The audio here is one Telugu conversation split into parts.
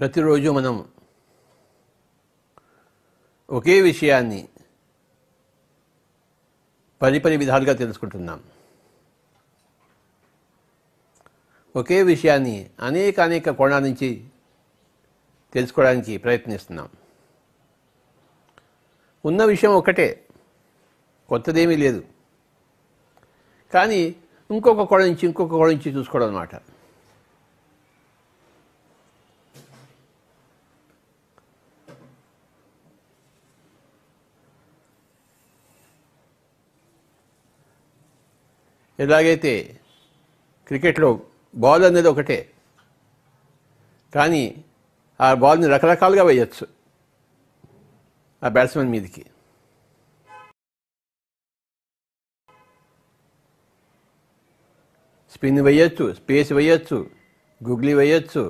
ప్రతిరోజు మనం ఒకే విషయాన్ని పది పది విధాలుగా తెలుసుకుంటున్నాం ఒకే విషయాన్ని అనేక అనేక కోణాల నుంచి తెలుసుకోవడానికి ప్రయత్నిస్తున్నాం ఉన్న విషయం ఒకటే కొత్తదేమీ లేదు కానీ ఇంకొక కోణం నుంచి ఇంకొక కోణం నుంచి చూసుకోవడం అన్నమాట ఎలాగైతే క్రికెట్లో బాల్ అనేది ఒకటే కానీ ఆ బాల్ని రకరకాలుగా వేయచ్చు ఆ బ్యాట్స్మెన్ మీదకి స్పిన్ వేయచ్చు స్పేస్ వేయచ్చు గుగ్లీ వేయచ్చు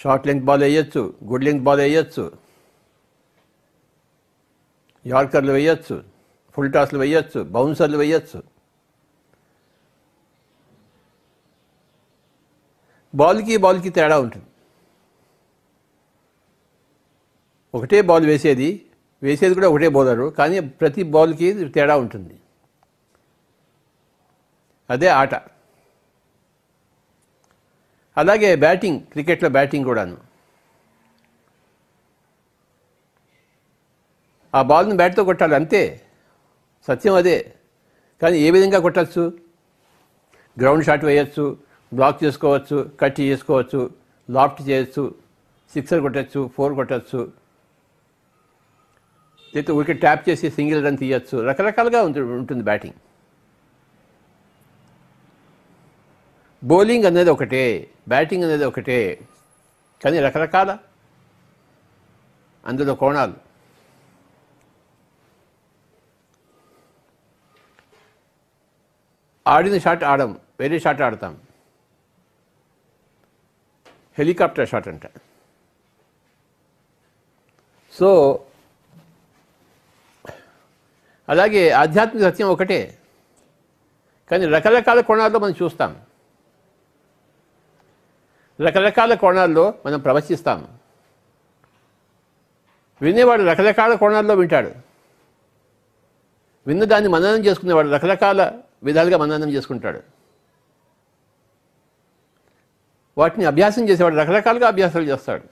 షార్ట్ లెంత్ బాల్ వేయచ్చు గుడ్ లెంత్ బాల్ వేయచ్చు యార్కర్లు వేయచ్చు ఫుల్ టాస్లు వేయచ్చు బౌన్సర్లు వేయచ్చు బాల్కి బాల్కి తేడా ఉంటుంది ఒకటే బాల్ వేసేది వేసేది కూడా ఒకటే బౌలరు కానీ ప్రతి బాల్కి తేడా ఉంటుంది అదే ఆట అలాగే బ్యాటింగ్ క్రికెట్లో బ్యాటింగ్ కూడాను ఆ బాల్ని బ్యాట్తో కొట్టాలి అంతే సత్యం అదే కానీ ఏ విధంగా కొట్టచ్చు గ్రౌండ్ షాట్ వేయచ్చు బ్లాక్ చేసుకోవచ్చు కట్ చేసుకోవచ్చు లాఫ్ట్ చేయొచ్చు సిక్సర్ కొట్టచ్చు ఫోర్ కొట్టచ్చు లేకపోతే వికెట్ ట్యాప్ చేసి సింగిల్ రన్ తీయచ్చు రకరకాలుగా ఉంటుంది బ్యాటింగ్ బౌలింగ్ అనేది ఒకటే బ్యాటింగ్ అనేది ఒకటే కానీ రకరకాల అందులో కోణాలు ఆడిన షాట్ ఆడం వేరే షాట్ ఆడతాం హెలికాప్టర్ షాట్ అంట సో అలాగే ఆధ్యాత్మిక సత్యం ఒకటే కానీ రకరకాల కోణాల్లో మనం చూస్తాం రకరకాల కోణాల్లో మనం ప్రవచిస్తాం వినేవాడు రకరకాల కోణాల్లో వింటాడు విన్నదాన్ని మననం చేసుకునేవాడు రకరకాల విధాలుగా మందనం చేసుకుంటాడు వాటిని అభ్యాసం చేసేవాడు రకరకాలుగా అభ్యాసాలు చేస్తాడు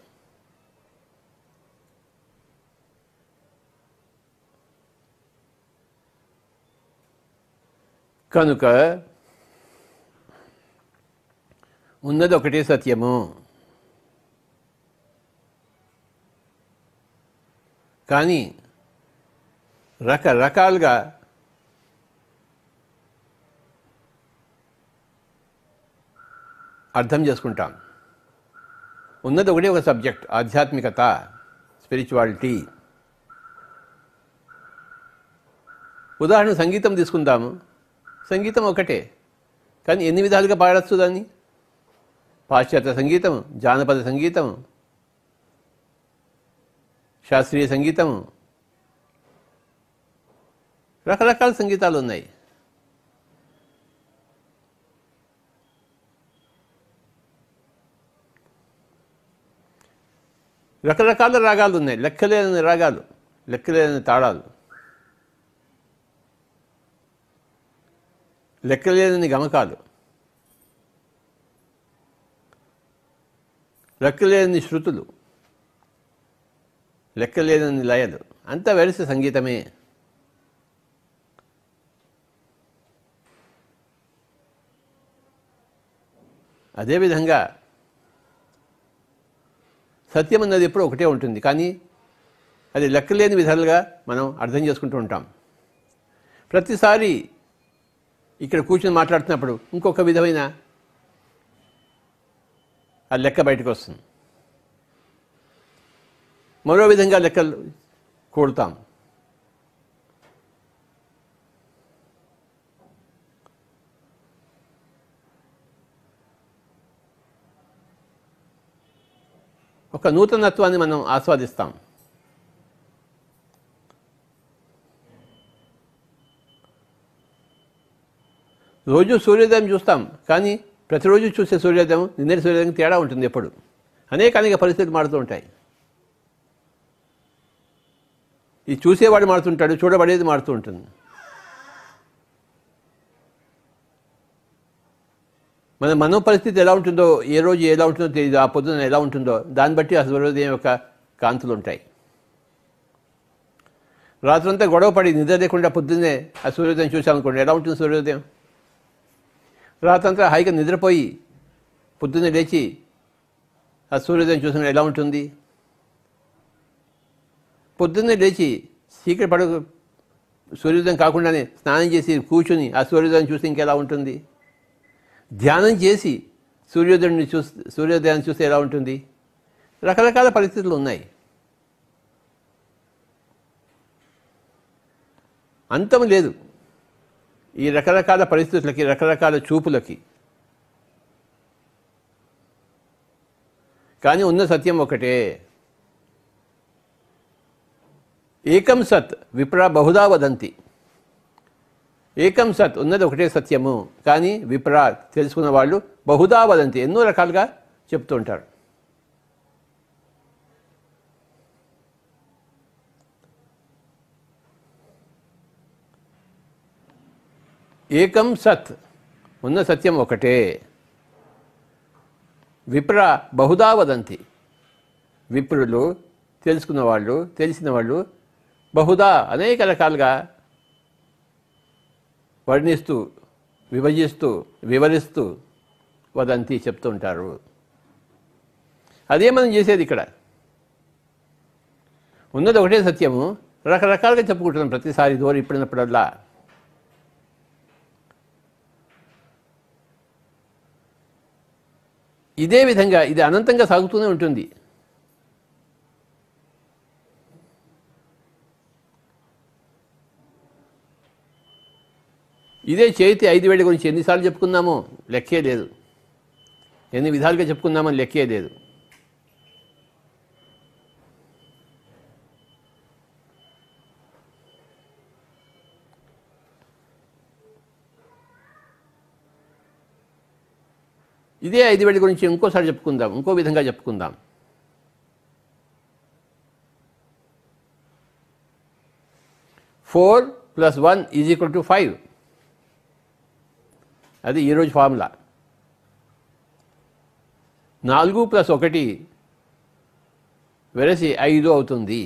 కనుక ఉన్నది ఒకటే సత్యము కానీ రకరకాలుగా అర్థం చేసుకుంటాం ఉన్నది ఒకటే ఒక సబ్జెక్ట్ ఆధ్యాత్మికత స్పిరిచువాలిటీ ఉదాహరణ సంగీతం తీసుకుందాము సంగీతం ఒకటే కానీ ఎన్ని విధాలుగా పాడచ్చు దాన్ని పాశ్చాత్య సంగీతం జానపద సంగీతం శాస్త్రీయ సంగీతం రకరకాల సంగీతాలు ఉన్నాయి రకరకాల రాగాలు ఉన్నాయి లెక్కలేని రాగాలు లెక్కలేని తాళాలు లెక్కలేని గమకాలు లెక్కలేని శృతులు లెక్కలేని లయలు అంతా వెలిసి సంగీతమే అదేవిధంగా సత్యం అన్నది ఎప్పుడూ ఒకటే ఉంటుంది కానీ అది లెక్కలేని విధాలుగా మనం అర్థం చేసుకుంటూ ఉంటాం ప్రతిసారి ఇక్కడ కూర్చొని మాట్లాడుతున్నప్పుడు ఇంకొక విధమైన ఆ లెక్క బయటకు వస్తుంది మరో విధంగా లెక్కలు కూడతాం ఒక నూతనత్వాన్ని మనం ఆస్వాదిస్తాం రోజు సూర్యోదయం చూస్తాం కానీ ప్రతిరోజు చూసే సూర్యోదయం నిన్నటి సూర్యోదయం తేడా ఉంటుంది ఎప్పుడు అనేక అనేక పరిస్థితులు మారుతూ ఉంటాయి ఈ చూసేవాడు మారుతుంటాడు చూడబడేది మారుతూ ఉంటుంది మన మనో పరిస్థితి ఎలా ఉంటుందో ఏ రోజు ఎలా ఉంటుందో తెలియదు ఆ పొద్దున ఎలా ఉంటుందో దాన్ని బట్టి ఆ సూర్యోదయం యొక్క కాంతులు ఉంటాయి రాత్రంతా గొడవ పడి నిద్ర లేకుండా పొద్దున్నే ఆ సూర్యోదయం చూసామనుకోండి ఎలా ఉంటుంది సూర్యోదయం రాత్రంతా హాయిగా నిద్రపోయి పొద్దున్నే లేచి ఆ సూర్యోదయం చూసిన ఎలా ఉంటుంది పొద్దున్నే లేచి చీకటి పడ సూర్యోదయం కాకుండానే స్నానం చేసి కూర్చుని ఆ సూర్యోదయం చూసి ఇంకెలా ఉంటుంది ధ్యానం చేసి సూర్యోదయాన్ని చూస్తే సూర్యోదయాన్ని చూస్తే ఎలా ఉంటుంది రకరకాల పరిస్థితులు ఉన్నాయి అంతం లేదు ఈ రకరకాల పరిస్థితులకి రకరకాల చూపులకి కానీ ఉన్న సత్యం ఒకటే ఏకం సత్ విప్ర బహుదా వదంతి ఏకం సత్ ఉన్నది ఒకటే సత్యము కానీ విప్రా తెలుసుకున్న వాళ్ళు బహుదా వదంతి ఎన్నో రకాలుగా చెప్తూ ఉంటారు ఏకం సత్ ఉన్న సత్యం ఒకటే విప్ర బహుదా వదంతి విప్రులు తెలుసుకున్న వాళ్ళు తెలిసిన వాళ్ళు బహుదా అనేక రకాలుగా వర్ణిస్తూ విభజిస్తూ వివరిస్తూ వదంతి చెప్తూ ఉంటారు అదే మనం చేసేది ఇక్కడ ఉన్నది ఒకటే సత్యము రకరకాలుగా చెప్పుకుంటున్నాం ప్రతిసారి దూరం ఇప్పుడున్నప్పుడల్లా ఇదే విధంగా ఇది అనంతంగా సాగుతూనే ఉంటుంది ఇదే చేతి ఐదు వేడి గురించి ఎన్నిసార్లు చెప్పుకుందామో లెక్కే లేదు ఎన్ని విధాలుగా చెప్పుకుందామని లెక్కే లేదు ఇదే ఐదు వేడి గురించి ఇంకోసారి చెప్పుకుందాం ఇంకో విధంగా చెప్పుకుందాం four plus one is equal to five అది ఈరోజు ఫార్ములా నాలుగు ప్లస్ ఒకటి వెరసి ఐదు అవుతుంది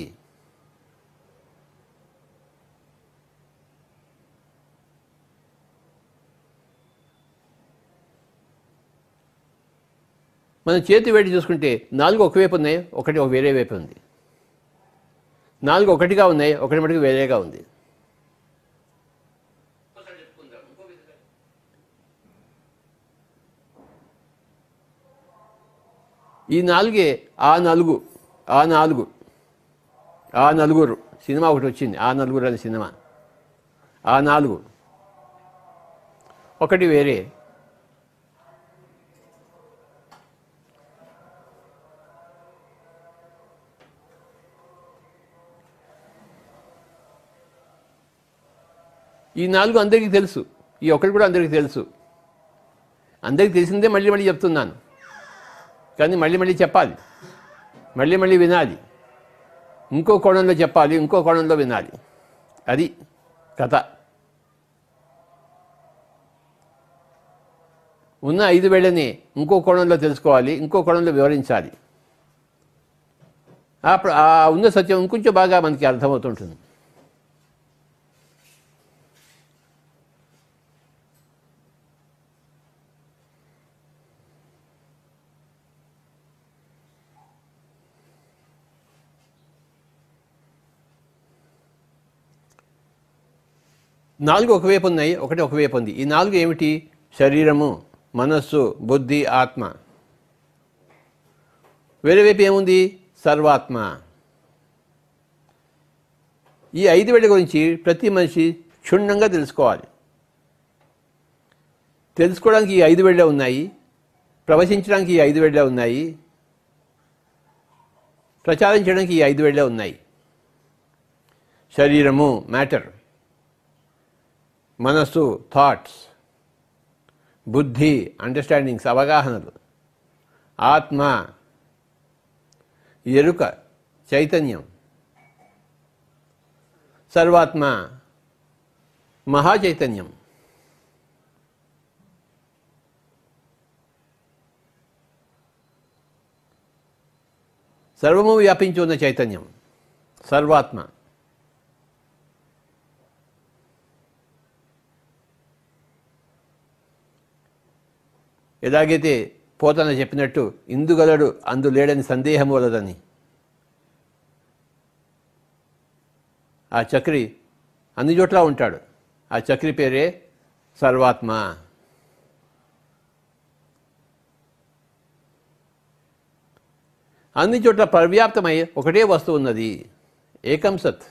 మనం చేతి వేడి చూసుకుంటే నాలుగు ఒకవైపు ఉన్నాయి ఒకటి ఒక వేరే వైపు ఉంది నాలుగు ఒకటిగా ఉన్నాయి ఒకటి మటుకు వేరేగా ఉంది ఈ నాలుగే ఆ నలుగు ఆ నాలుగు ఆ నలుగురు సినిమా ఒకటి వచ్చింది ఆ నలుగురు అనే సినిమా ఆ నాలుగు ఒకటి వేరే ఈ నాలుగు అందరికీ తెలుసు ఈ ఒకటి కూడా అందరికీ తెలుసు అందరికీ తెలిసిందే మళ్ళీ మళ్ళీ చెప్తున్నాను కానీ మళ్ళీ మళ్ళీ చెప్పాలి మళ్ళీ మళ్ళీ వినాలి ఇంకో కోణంలో చెప్పాలి ఇంకో కోణంలో వినాలి అది కథ ఉన్న ఐదు వేళ్ళని ఇంకో కోణంలో తెలుసుకోవాలి ఇంకో కోణంలో వివరించాలి అప్పుడు ఆ ఉన్న సత్యం ఇంకొంచెం బాగా మనకి అర్థమవుతుంటుంది నాలుగు ఒకవైపు ఉన్నాయి ఒకటి ఒకవైపు ఉంది ఈ నాలుగు ఏమిటి శరీరము మనస్సు బుద్ధి ఆత్మ వేరే వైపు ఏముంది సర్వాత్మ ఈ ఐదు వేడి గురించి ప్రతి మనిషి క్షుణ్ణంగా తెలుసుకోవాలి తెలుసుకోవడానికి ఈ ఐదు వేళ్ళే ఉన్నాయి ప్రవచించడానికి ఈ ఐదు వేళ్ళే ఉన్నాయి ప్రచారం చేయడానికి ఈ ఐదు వేళ్ళే ఉన్నాయి శరీరము మ్యాటర్ మనస్సు థాట్స్ బుద్ధి అండర్స్టాండింగ్స్ అవగాహనలు ఆత్మ ఎరుక చైతన్యం సర్వాత్మ మహాచైతన్యం సర్వము వ్యాపించి ఉన్న చైతన్యం సర్వాత్మ ఎలాగైతే పోతన చెప్పినట్టు ఇందుగలడు అందు లేడని సందేహం వలదని ఆ చక్రి అన్ని చోట్ల ఉంటాడు ఆ చక్రి పేరే సర్వాత్మ అన్ని చోట్ల పర్యాప్తమై ఒకటే వస్తువు ఉన్నది ఏకం సత్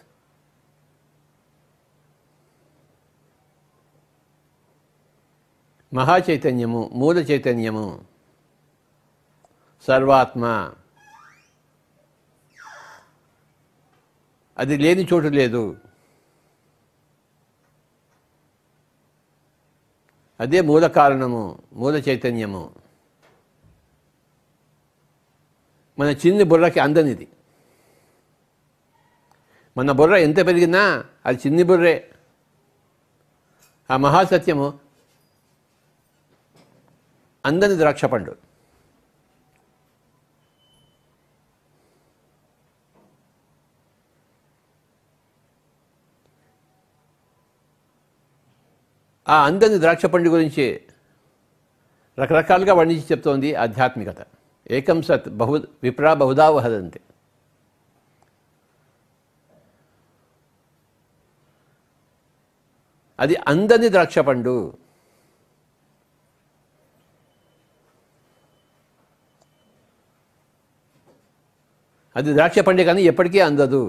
మహాచైతన్యము మూల చైతన్యము సర్వాత్మ అది లేని చోటు లేదు అదే మూల కారణము మూల చైతన్యము మన చిన్ని బుర్రకి అందనిది మన బుర్ర ఎంత పెరిగినా అది చిన్ని బుర్రే ఆ మహాసత్యము అందని ద్రాక్ష పండు ఆ అందని ద్రాక్ష పండు గురించి రకరకాలుగా వర్ణించి చెప్తోంది ఆధ్యాత్మికత ఏకం సత్ బహు విప్రా బహుదా వహదంతే అది అందని ద్రాక్ష పండు అది ద్రాక్ష పండే కానీ ఎప్పటికీ అందదు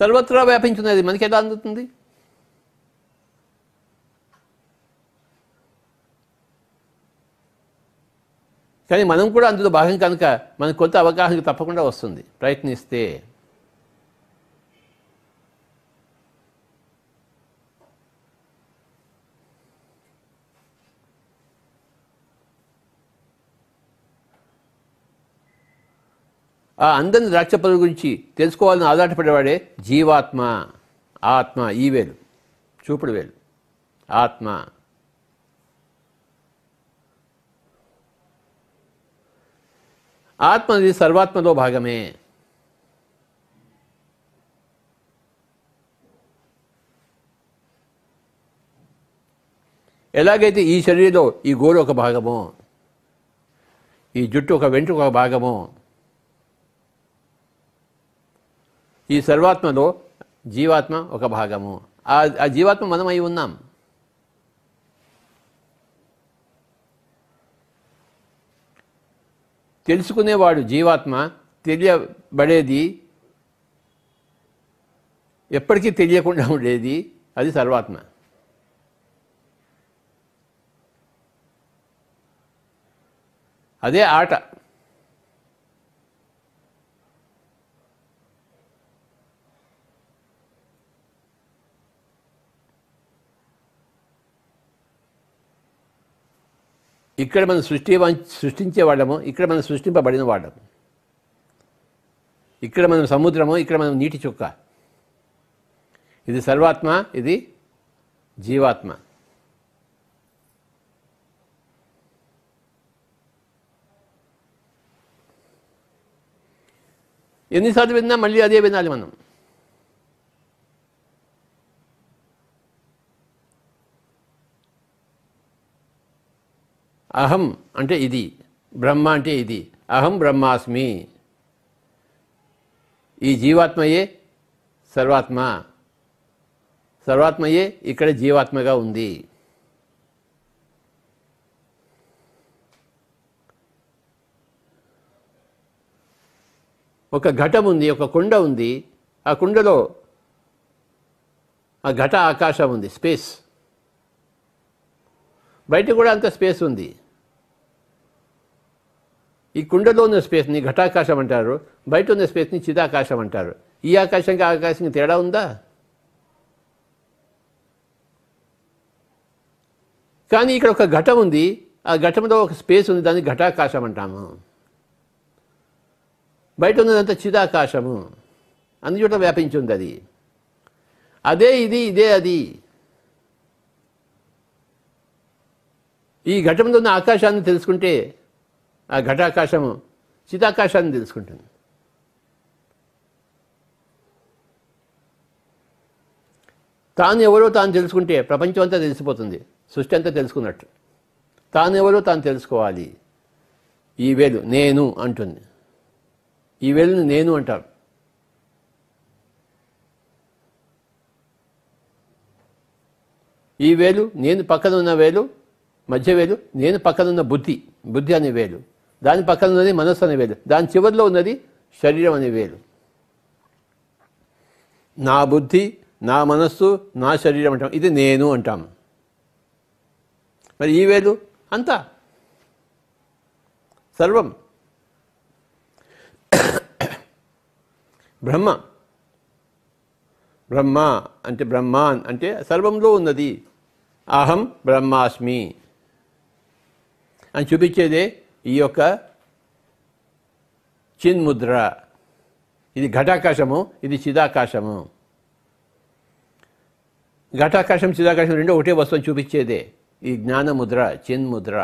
సర్వత్రా వ్యాపించినది మనకి ఎలా అందుతుంది కానీ మనం కూడా అందులో భాగం కనుక మనకు కొంత అవగాహన తప్పకుండా వస్తుంది ప్రయత్నిస్తే ఆ అందరిని ద్రాక్ష పనుల గురించి తెలుసుకోవాలని ఆధారపడేవాడే జీవాత్మ ఆత్మ ఈ వేలు చూపుడు వేలు ఆత్మ ఆత్మ అనేది సర్వాత్మలో భాగమే ఎలాగైతే ఈ శరీరంలో ఈ గోరు ఒక భాగమో ఈ జుట్టు ఒక వెంట్రుక ఒక భాగమో ఈ సర్వాత్మలో జీవాత్మ ఒక భాగము ఆ జీవాత్మ మనమై ఉన్నాం తెలుసుకునేవాడు జీవాత్మ తెలియబడేది ఎప్పటికీ తెలియకుండా ఉండేది అది సర్వాత్మ అదే ఆట ఇక్కడ మనం సృష్టి సృష్టించే వాళ్ళము ఇక్కడ మనం సృష్టింపబడిన వాళ్ళము ఇక్కడ మనం సముద్రము ఇక్కడ మనం నీటి చుక్క ఇది సర్వాత్మ ఇది జీవాత్మ ఎన్నిసార్లు విన్నా మళ్ళీ అదే వినాలి మనం అహం అంటే ఇది బ్రహ్మ అంటే ఇది అహం బ్రహ్మాస్మి ఈ జీవాత్మయే సర్వాత్మ సర్వాత్మయే ఇక్కడ జీవాత్మగా ఉంది ఒక ఘటం ఉంది ఒక కుండ ఉంది ఆ కుండలో ఆ ఘట ఆకాశం ఉంది స్పేస్ బయట కూడా అంత స్పేస్ ఉంది ఈ కుండలో ఉన్న స్పేస్ని ఘటాకాశం అంటారు బయట ఉన్న స్పేస్ని చిదాకాశం అంటారు ఈ ఆకాశంకి ఆకాశంకి తేడా ఉందా కానీ ఇక్కడ ఒక ఘటం ఉంది ఆ ఘటంలో ఒక స్పేస్ ఉంది దాన్ని ఘటాకాశం అంటాము బయట ఉన్నదంతా చిదాకాశము అన్ని చోట వ్యాపించి ఉంది అది అదే ఇది ఇదే అది ఈ ఘటంలో ఉన్న ఆకాశాన్ని తెలుసుకుంటే ఆ ఘటాకాశము చితాకాశాన్ని తెలుసుకుంటుంది తాను ఎవరో తాను తెలుసుకుంటే ప్రపంచం అంతా తెలిసిపోతుంది సృష్టి అంతా తెలుసుకున్నట్టు తాను ఎవరో తాను తెలుసుకోవాలి ఈ వేలు నేను అంటుంది ఈ వేలుని నేను అంటారు ఈ వేలు నేను పక్కన ఉన్న వేలు మధ్య వేలు నేను పక్కన ఉన్న బుద్ధి బుద్ధి అనే వేలు దాని పక్కన ఉన్నది మనస్సు అనే వేలు దాని చివరిలో ఉన్నది శరీరం అనే వేలు నా బుద్ధి నా మనస్సు నా శరీరం అంటాం ఇది నేను అంటాం మరి ఈ వేలు అంతా సర్వం బ్రహ్మ బ్రహ్మ అంటే బ్రహ్మాన్ అంటే సర్వంలో ఉన్నది అహం బ్రహ్మాస్మి అని చూపించేదే ఈ యొక్క చిన్ముద్ర ఇది ఘటాకాశము ఇది చిదాకాశము ఘటాకాశం చిదాకాశం రెండు ఒకటే వస్తువు చూపించేదే ఈ జ్ఞానముద్ర చిన్ముద్ర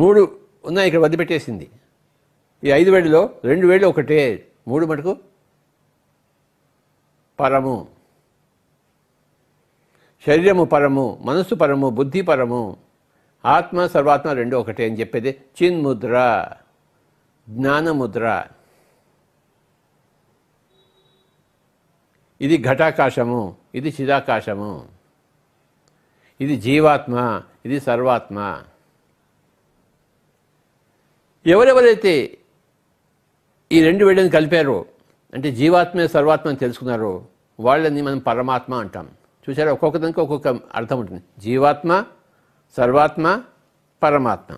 మూడు ఉన్నాయి ఇక్కడ వదిలిపెట్టేసింది ఈ ఐదు వేళ్ళలో రెండు వేళ్ళు ఒకటే మూడు మటుకు పరము శరీరము పరము మనస్సు పరము బుద్ధి పరము ఆత్మ సర్వాత్మ రెండు ఒకటే అని చెప్పేది చిన్ముద్ర జ్ఞానముద్ర ఇది ఘటాకాశము ఇది చిదాకాశము ఇది జీవాత్మ ఇది సర్వాత్మ ఎవరెవరైతే ఈ రెండు వేడిని కలిపారో అంటే జీవాత్మే సర్వాత్మ అని తెలుసుకున్నారో వాళ్ళని మనం పరమాత్మ అంటాం చూసారా ఒక్కొక్క దానికి ఒక్కొక్క అర్థం ఉంటుంది జీవాత్మ సర్వాత్మ పరమాత్మ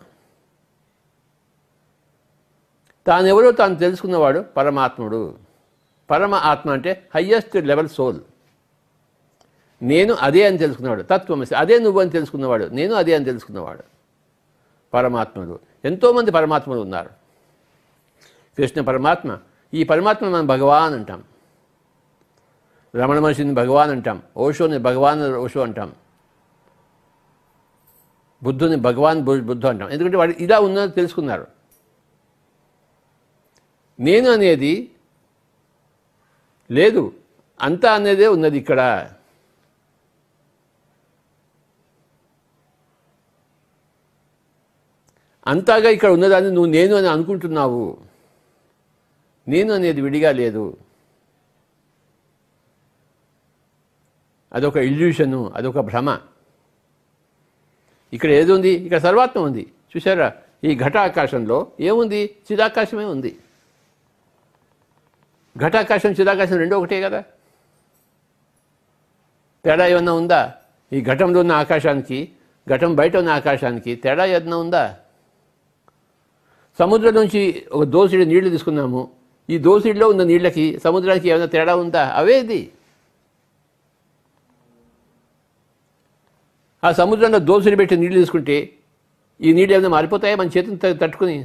తానెవరో తాను తెలుసుకున్నవాడు పరమాత్ముడు పరమ ఆత్మ అంటే హయ్యెస్ట్ లెవెల్ సోల్ నేను అదే అని తెలుసుకున్నవాడు తత్వమసి అదే నువ్వు అని తెలుసుకున్నవాడు నేను అదే అని తెలుసుకున్నవాడు పరమాత్ముడు ఎంతోమంది పరమాత్ములు ఉన్నారు కృష్ణ పరమాత్మ ఈ పరమాత్మ మనం భగవాన్ అంటాం రమణ మహర్షిని భగవాన్ అంటాం ఓషోని భగవాన్ ఓషో అంటాం బుద్ధుని భగవాన్ బుద్ధు అంటాం ఎందుకంటే వాడు ఇలా ఉన్నది తెలుసుకున్నారు నేను అనేది లేదు అంతా అనేదే ఉన్నది ఇక్కడ అంతాగా ఇక్కడ ఉన్నదాన్ని నువ్వు నేను అని అనుకుంటున్నావు నేను అనేది విడిగా లేదు అదొక ఇల్యూషను అదొక భ్రమ ఇక్కడ ఏది ఉంది ఇక్కడ సర్వాత్మ ఉంది చూసారా ఈ ఘటాకాశంలో ఏముంది చిదాకాశమే ఉంది ఘటాకాశం చిదాకాశం రెండో ఒకటే కదా తేడా ఏమన్నా ఉందా ఈ ఘటంలో ఉన్న ఆకాశానికి ఘటం బయట ఉన్న ఆకాశానికి తేడా ఏదన్నా ఉందా సముద్రం నుంచి ఒక దోసిడి నీళ్లు తీసుకున్నాము ఈ దోసిడిలో ఉన్న నీళ్ళకి సముద్రానికి ఏమైనా తేడా ఉందా అవేది ఆ సముద్రంలో దోసుని పెట్టి నీళ్ళు తీసుకుంటే ఈ నీళ్ళు ఏమైనా మారిపోతాయా మన చేతిని తట్టుకుని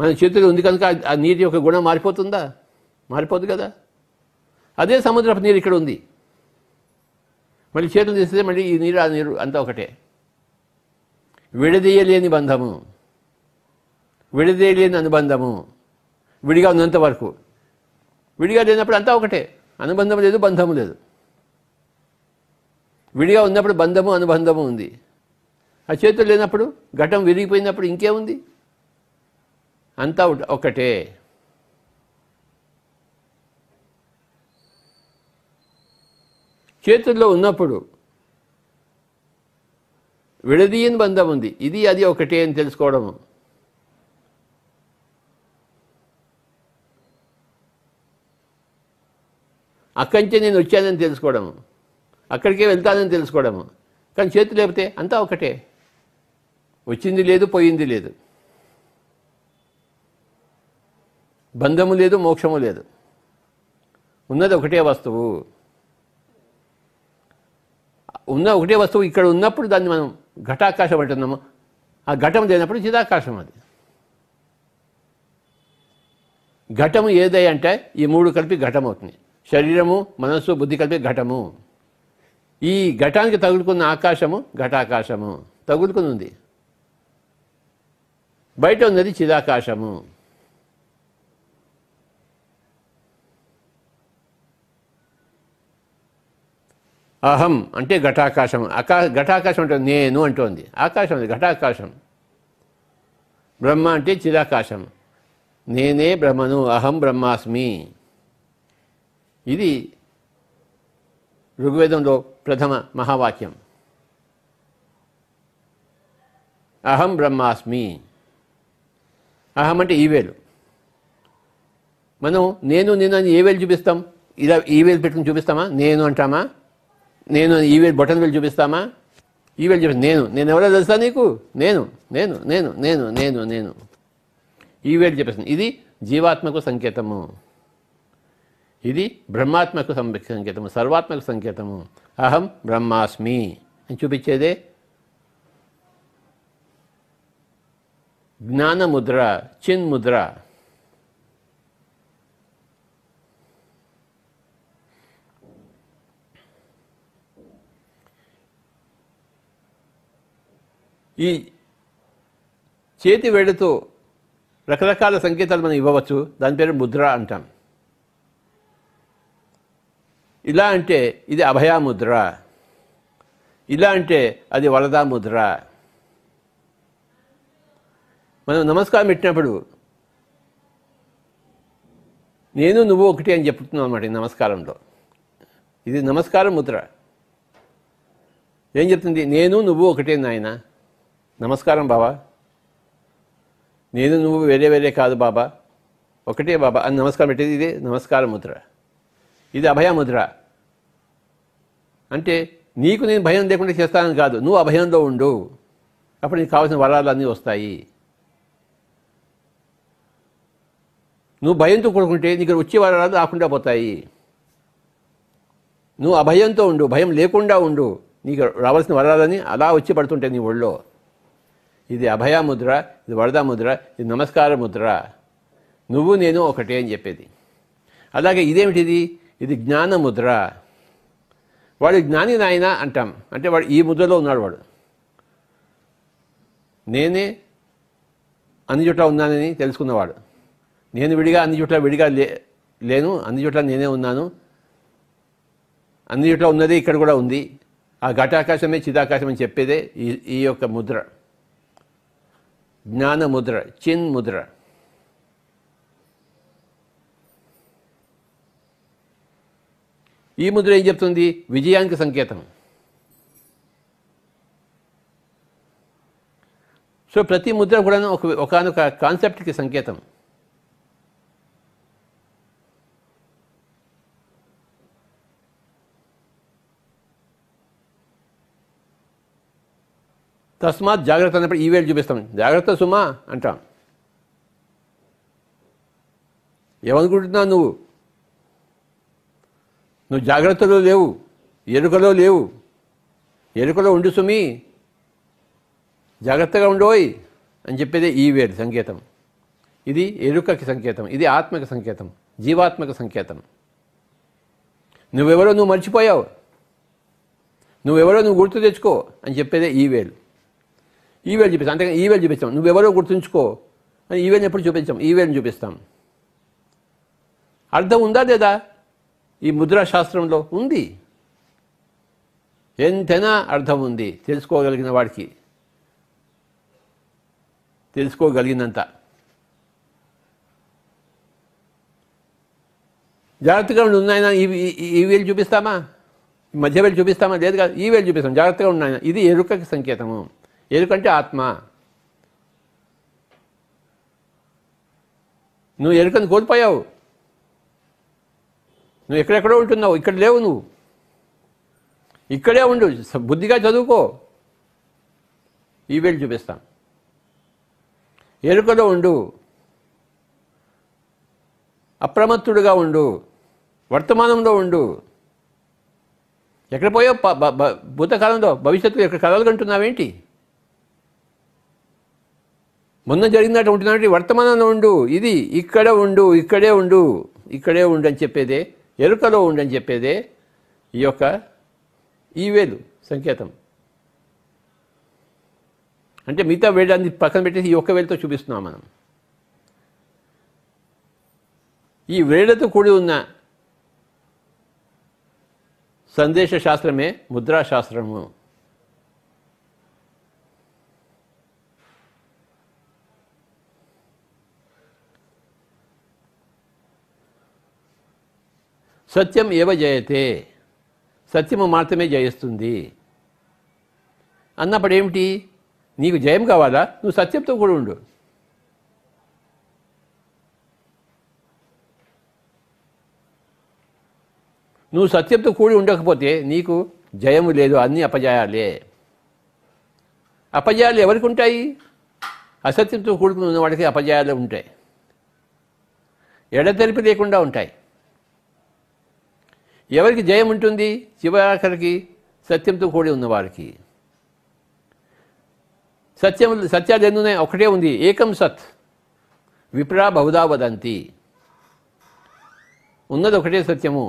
మన చేతిలో ఉంది కనుక ఆ నీటి యొక్క గుణం మారిపోతుందా మారిపోదు కదా అదే సముద్రపు నీరు ఇక్కడ ఉంది మళ్ళీ చేతులు తీస్తే మళ్ళీ ఈ నీరు ఆ నీరు అంతా ఒకటే విడదీయలేని బంధము విడదీయలేని అనుబంధము విడిగా ఉన్నంత వరకు విడిగా లేనప్పుడు అంతా ఒకటే అనుబంధం లేదు బంధము లేదు విడిగా ఉన్నప్పుడు బంధము అనుబంధము ఉంది ఆ చేతులు లేనప్పుడు ఘటం విరిగిపోయినప్పుడు ఇంకేముంది అంతా ఒకటే చేతుల్లో ఉన్నప్పుడు విడదీయని బంధం ఉంది ఇది అది ఒకటే అని తెలుసుకోవడము అక్కడి నుంచి నేను వచ్చానని తెలుసుకోవడము అక్కడికే వెళ్తానని తెలుసుకోవడము కానీ చేతి లేపితే అంతా ఒకటే వచ్చింది లేదు పోయింది లేదు బంధము లేదు మోక్షము లేదు ఉన్నది ఒకటే వస్తువు ఉన్న ఒకటే వస్తువు ఇక్కడ ఉన్నప్పుడు దాన్ని మనం ఘటాకాశం అంటున్నాము ఆ ఘటం లేనప్పుడు చిదాకాశం అది ఘటము ఏదై అంటే ఈ మూడు కలిపి ఘటం అవుతుంది శరీరము మనస్సు బుద్ధి కలిపి ఘటము ఈ ఘటానికి తగులుకున్న ఆకాశము ఘటాకాశము తగులుకుని ఉంది బయట ఉన్నది చిదాకాశము అహం అంటే ఘటాకాశం ఆకా ఘటాకాశం అంటే నేను అంటోంది ఆకాశం అది ఘటాకాశం బ్రహ్మ అంటే చిరాకాశం నేనే బ్రహ్మను అహం బ్రహ్మాస్మి ఇది ఋగ్వేదంలో ప్రథమ మహావాక్యం అహం బ్రహ్మాస్మి అహం అంటే ఈవేలు మనం నేను నేను అని ఏవేలు చూపిస్తాం ఇలా ఈవేలు పెట్టుకుని చూపిస్తామా నేను అంటామా నేను అని ఈవేలు బొటన్ వేలు చూపిస్తామా ఈవేలు చూపి నేను నేను ఎవరో తెలుస్తా నీకు నేను నేను నేను నేను నేను నేను ఈవేలు వేలు చూపిస్తాను ఇది జీవాత్మకు సంకేతము ఇది బ్రహ్మాత్మక సంకేతము సర్వాత్మక సంకేతము అహం బ్రహ్మాస్మి అని చూపించేదే జ్ఞానముద్ర చిన్ముద్ర ఈ చేతి వెడుతూ రకరకాల సంకేతాలు మనం ఇవ్వవచ్చు దాని పేరు ముద్ర అంటాం ఇలా అంటే ఇది అభయాముద్ర ఇలా అంటే అది ముద్ర మనం నమస్కారం పెట్టినప్పుడు నేను నువ్వు ఒకటి అని చెప్తున్నాం అనమాట ఈ నమస్కారంలో ఇది నమస్కారం ముద్ర ఏం చెప్తుంది నేను నువ్వు ఒకటే నాయన నమస్కారం బాబా నేను నువ్వు వేరే వేరే కాదు బాబా ఒకటే బాబా అని నమస్కారం పెట్టేది ఇది నమస్కారం ముద్ర ఇది అభయముద్ర అంటే నీకు నేను భయం లేకుండా చేస్తానని కాదు నువ్వు అభయంలో ఉండు అప్పుడు నీకు కావాల్సిన వరాలు అన్నీ వస్తాయి నువ్వు భయంతో కూడుకుంటే నీకు వచ్చే వరాలు రాకుండా పోతాయి నువ్వు అభయంతో ఉండు భయం లేకుండా ఉండు నీకు రావాల్సిన వరాలని అలా వచ్చి పడుతుంటాయి నీ ఒళ్ళో ఇది అభయముద్ర ఇది వరదాముద్ర ఇది నమస్కార ముద్ర నువ్వు నేను ఒకటే అని చెప్పేది అలాగే ఇదేమిటిది ఇది జ్ఞానముద్ర వాడు జ్ఞాని నాయన అంటాం అంటే వాడు ఈ ముద్రలో ఉన్నాడు వాడు నేనే అన్ని చోట్ల ఉన్నానని తెలుసుకున్నవాడు నేను విడిగా అన్ని చోట్ల విడిగా లే లేను అన్ని చోట్ల నేనే ఉన్నాను అన్ని చోట్ల ఉన్నదే ఇక్కడ కూడా ఉంది ఆ ఘటాకాశమే చిదాకాశం అని చెప్పేదే ఈ ఈ యొక్క ముద్ర జ్ఞాన ముద్ర చిన్ ముద్ర ఈ ముద్ర ఏం చెప్తుంది విజయానికి సంకేతం సో ప్రతి ముద్ర కూడా ఒక ఒకనొక కాన్సెప్ట్కి సంకేతం తస్మాత్ జాగ్రత్త అన్నప్పుడు ఈ వేళ చూపిస్తాం జాగ్రత్త సుమా అంటాం ఏమనుకుంటున్నావు నువ్వు నువ్వు జాగ్రత్తలు లేవు ఎరుకలో లేవు ఎరుకలో ఉండు సుమి జాగ్రత్తగా ఉండోయ్ అని చెప్పేదే ఈ వేరు సంకేతం ఇది ఎరుకకి సంకేతం ఇది ఆత్మక సంకేతం జీవాత్మక సంకేతం నువ్వెవరో నువ్వు మర్చిపోయావు నువ్వెవరో నువ్వు గుర్తు తెచ్చుకో అని చెప్పేదే ఈ వేలు చూపిస్తాం అంతేకాని వేలు చూపిస్తాం నువ్వెవరో గుర్తుంచుకో అని వేలు ఎప్పుడు చూపించాం వేలు చూపిస్తాం అర్థం ఉందా లేదా ఈ ముద్రాశాస్త్రంలో ఉంది ఎంతైనా అర్థం ఉంది తెలుసుకోగలిగిన వాడికి తెలుసుకోగలిగినంత జాగ్రత్తగా ఉండి ఉన్నాయన ఈ వేలు చూపిస్తామా మధ్య వేలు చూపిస్తామా లేదు కాదు ఈ వేలు చూపిస్తాం జాగ్రత్తగా ఉన్నాయన ఇది ఎరుకకి సంకేతము ఎరుకంటే ఆత్మ నువ్వు ఎరుకను కోల్పోయావు నువ్వు ఎక్కడెక్కడో ఉంటున్నావు ఇక్కడ లేవు నువ్వు ఇక్కడే ఉండు బుద్ధిగా చదువుకో ఈ వేలు చూపిస్తాను ఎరుకలో ఉండు అప్రమత్తుడుగా ఉండు వర్తమానంలో ఉండు ఎక్కడ పోయో భూతకాలంలో భవిష్యత్తులో ఎక్కడ కదలగంటున్నావేంటి మొన్న జరిగినట్టు ఉంటున్నటువంటి వర్తమానంలో ఉండు ఇది ఇక్కడ ఉండు ఇక్కడే ఉండు ఇక్కడే ఉండు అని చెప్పేదే ఎరుకలో ఉండని చెప్పేదే ఈ యొక్క ఈ వేలు సంకేతం అంటే మిగతా వేళ్ళని పక్కన పెట్టేసి ఈ ఒక్క వేలతో చూపిస్తున్నాం మనం ఈ వేళ్లతో కూడి ఉన్న సందేశ శాస్త్రమే ముద్రాశాస్త్రము సత్యం ఏవ జయతే సత్యము మాత్రమే జయిస్తుంది అన్నప్పుడు ఏమిటి నీకు జయం కావాలా నువ్వు సత్యంతో కూడా ఉండు నువ్వు సత్యంతో కూడి ఉండకపోతే నీకు జయము లేదు అన్ని అపజయాలే అపజయాలు ఎవరికి ఉంటాయి అసత్యంతో కూడుకుని ఉన్న వాడికి అపజయాలు ఉంటాయి ఎడతెరిపి లేకుండా ఉంటాయి ఎవరికి జయం ఉంటుంది చివరాఖరికి సత్యంతో కూడి ఉన్నవారికి సత్యం సత్యాలు ఒకటే ఉంది ఏకం సత్ విప్రా బహుదా వదంతి ఉన్నది ఒకటే సత్యము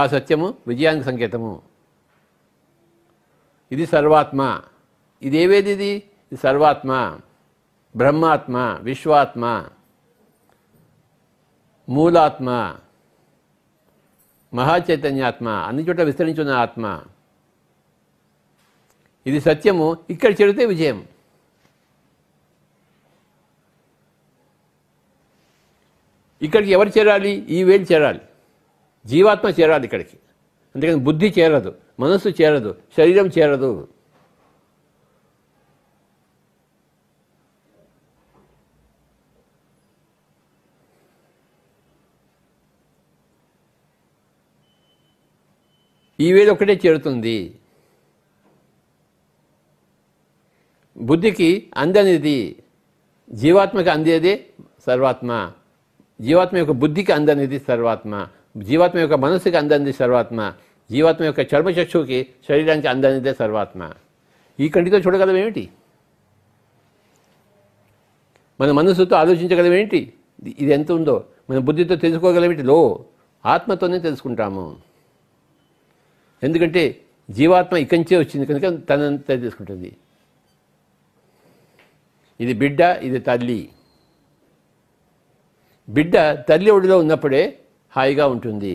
ఆ సత్యము విజయానికి సంకేతము ఇది సర్వాత్మ ఏవేది ఇది సర్వాత్మ బ్రహ్మాత్మ విశ్వాత్మ మూలాత్మ మహాచైతన్యాత్మ అన్ని చోట్ల విస్తరించున్న ఆత్మ ఇది సత్యము ఇక్కడ చెడితే విజయం ఇక్కడికి ఎవరు చేరాలి ఈ వేలు చేరాలి జీవాత్మ చేరాలి ఇక్కడికి అందుకని బుద్ధి చేరదు మనస్సు చేరదు శరీరం చేరదు ఈ వేది ఒకటే చేరుతుంది బుద్ధికి అందనిది జీవాత్మకి అందేది సర్వాత్మ జీవాత్మ యొక్క బుద్ధికి అందనిది సర్వాత్మ జీవాత్మ యొక్క మనసుకి అందనిది సర్వాత్మ జీవాత్మ యొక్క చర్మచక్షువుకి శరీరానికి అందనిదే సర్వాత్మ ఈ కంటితో చూడగలమేమిటి మన మనసుతో ఆలోచించగలమేంటి ఇది ఎంత ఉందో మన బుద్ధితో తెలుసుకోగలమేంటి లో ఆత్మతోనే తెలుసుకుంటాము ఎందుకంటే జీవాత్మ ఇకంచే వచ్చింది కనుక తనంతా తీసుకుంటుంది ఇది బిడ్డ ఇది తల్లి బిడ్డ తల్లి ఒడిలో ఉన్నప్పుడే హాయిగా ఉంటుంది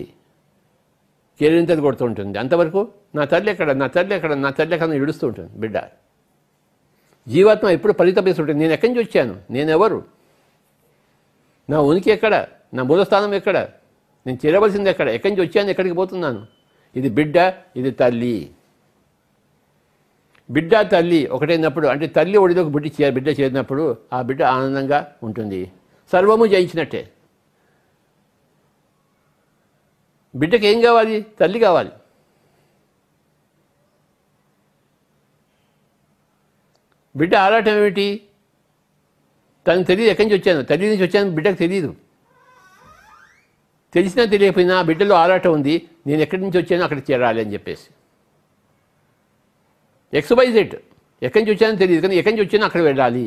కేరింతలు కొడుతూ ఉంటుంది అంతవరకు నా తల్లి ఎక్కడ నా తల్లి ఎక్కడ నా తల్లి ఎక్కడ ఏడుస్తూ ఉంటుంది బిడ్డ జీవాత్మ ఎప్పుడు ఉంటుంది నేను ఎక్కడి నుంచి వచ్చాను నేనెవరు నా ఉనికి ఎక్కడ నా మూలస్థానం ఎక్కడ నేను చేరవలసింది ఎక్కడ ఎక్కడి నుంచి వచ్చాను ఎక్కడికి పోతున్నాను ఇది బిడ్డ ఇది తల్లి బిడ్డ తల్లి ఒకటైనప్పుడు అంటే తల్లి ఒడిదొక బిడ్డ చే బిడ్డ చేరినప్పుడు ఆ బిడ్డ ఆనందంగా ఉంటుంది సర్వము జయించినట్టే బిడ్డకి ఏం కావాలి తల్లి కావాలి బిడ్డ ఆరాటం ఏమిటి తను తెలియదు ఎక్కడి నుంచి వచ్చాను తల్లి నుంచి వచ్చాను బిడ్డకు తెలియదు తెలిసినా తెలియకపోయినా బిడ్డలో ఆరాటం ఉంది నేను ఎక్కడి నుంచి వచ్చానో అక్కడికి చేరాలి అని చెప్పేసి ఎక్స్వైజెడ్ ఎక్కడి నుంచి వచ్చానో తెలియదు కానీ ఎక్కడి నుంచి వచ్చానో అక్కడ వెళ్ళాలి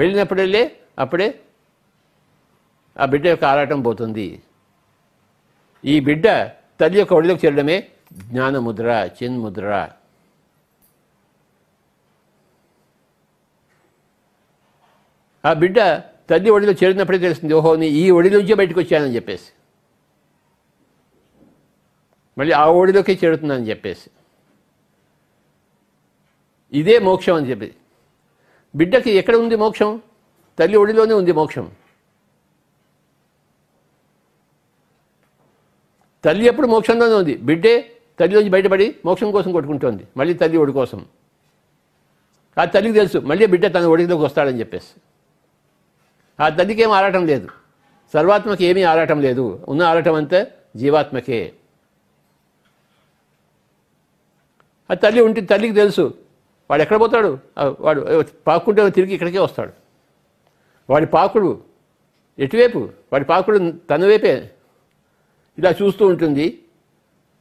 వెళ్ళినప్పుడల్లే అప్పుడే ఆ బిడ్డ యొక్క ఆరాటం పోతుంది ఈ బిడ్డ తల్లి యొక్క ఒడిలోకి చేరడమే జ్ఞానముద్ర చిన్ముద్ర ఆ బిడ్డ తల్లి ఒడిలో చేరినప్పుడే తెలుస్తుంది ఓహో నీ ఈ ఒడి నుంచే బయటకు వచ్చానని చెప్పేసి మళ్ళీ ఆ ఓడిలోకి చేరుతుందని చెప్పేసి ఇదే మోక్షం అని చెప్పి బిడ్డకి ఎక్కడ ఉంది మోక్షం తల్లి ఒడిలోనే ఉంది మోక్షం తల్లి ఎప్పుడు మోక్షంలోనే ఉంది బిడ్డే తల్లిలోంచి బయటపడి మోక్షం కోసం కొట్టుకుంటోంది మళ్ళీ తల్లి ఒడి కోసం ఆ తల్లికి తెలుసు మళ్ళీ బిడ్డ తన ఒడిలోకి వస్తాడని చెప్పేసి ఆ తల్లికి ఏం ఆరాటం లేదు సర్వాత్మకి ఏమీ ఆరాటం లేదు ఉన్న ఆరాటం అంతా జీవాత్మకే ఆ తల్లి ఉంటే తల్లికి తెలుసు వాడు ఎక్కడ పోతాడు వాడు పాకుంటే తిరిగి ఇక్కడికే వస్తాడు వాడి పాకుడు ఎటువైపు వాడి పాకుడు తన వైపే ఇలా చూస్తూ ఉంటుంది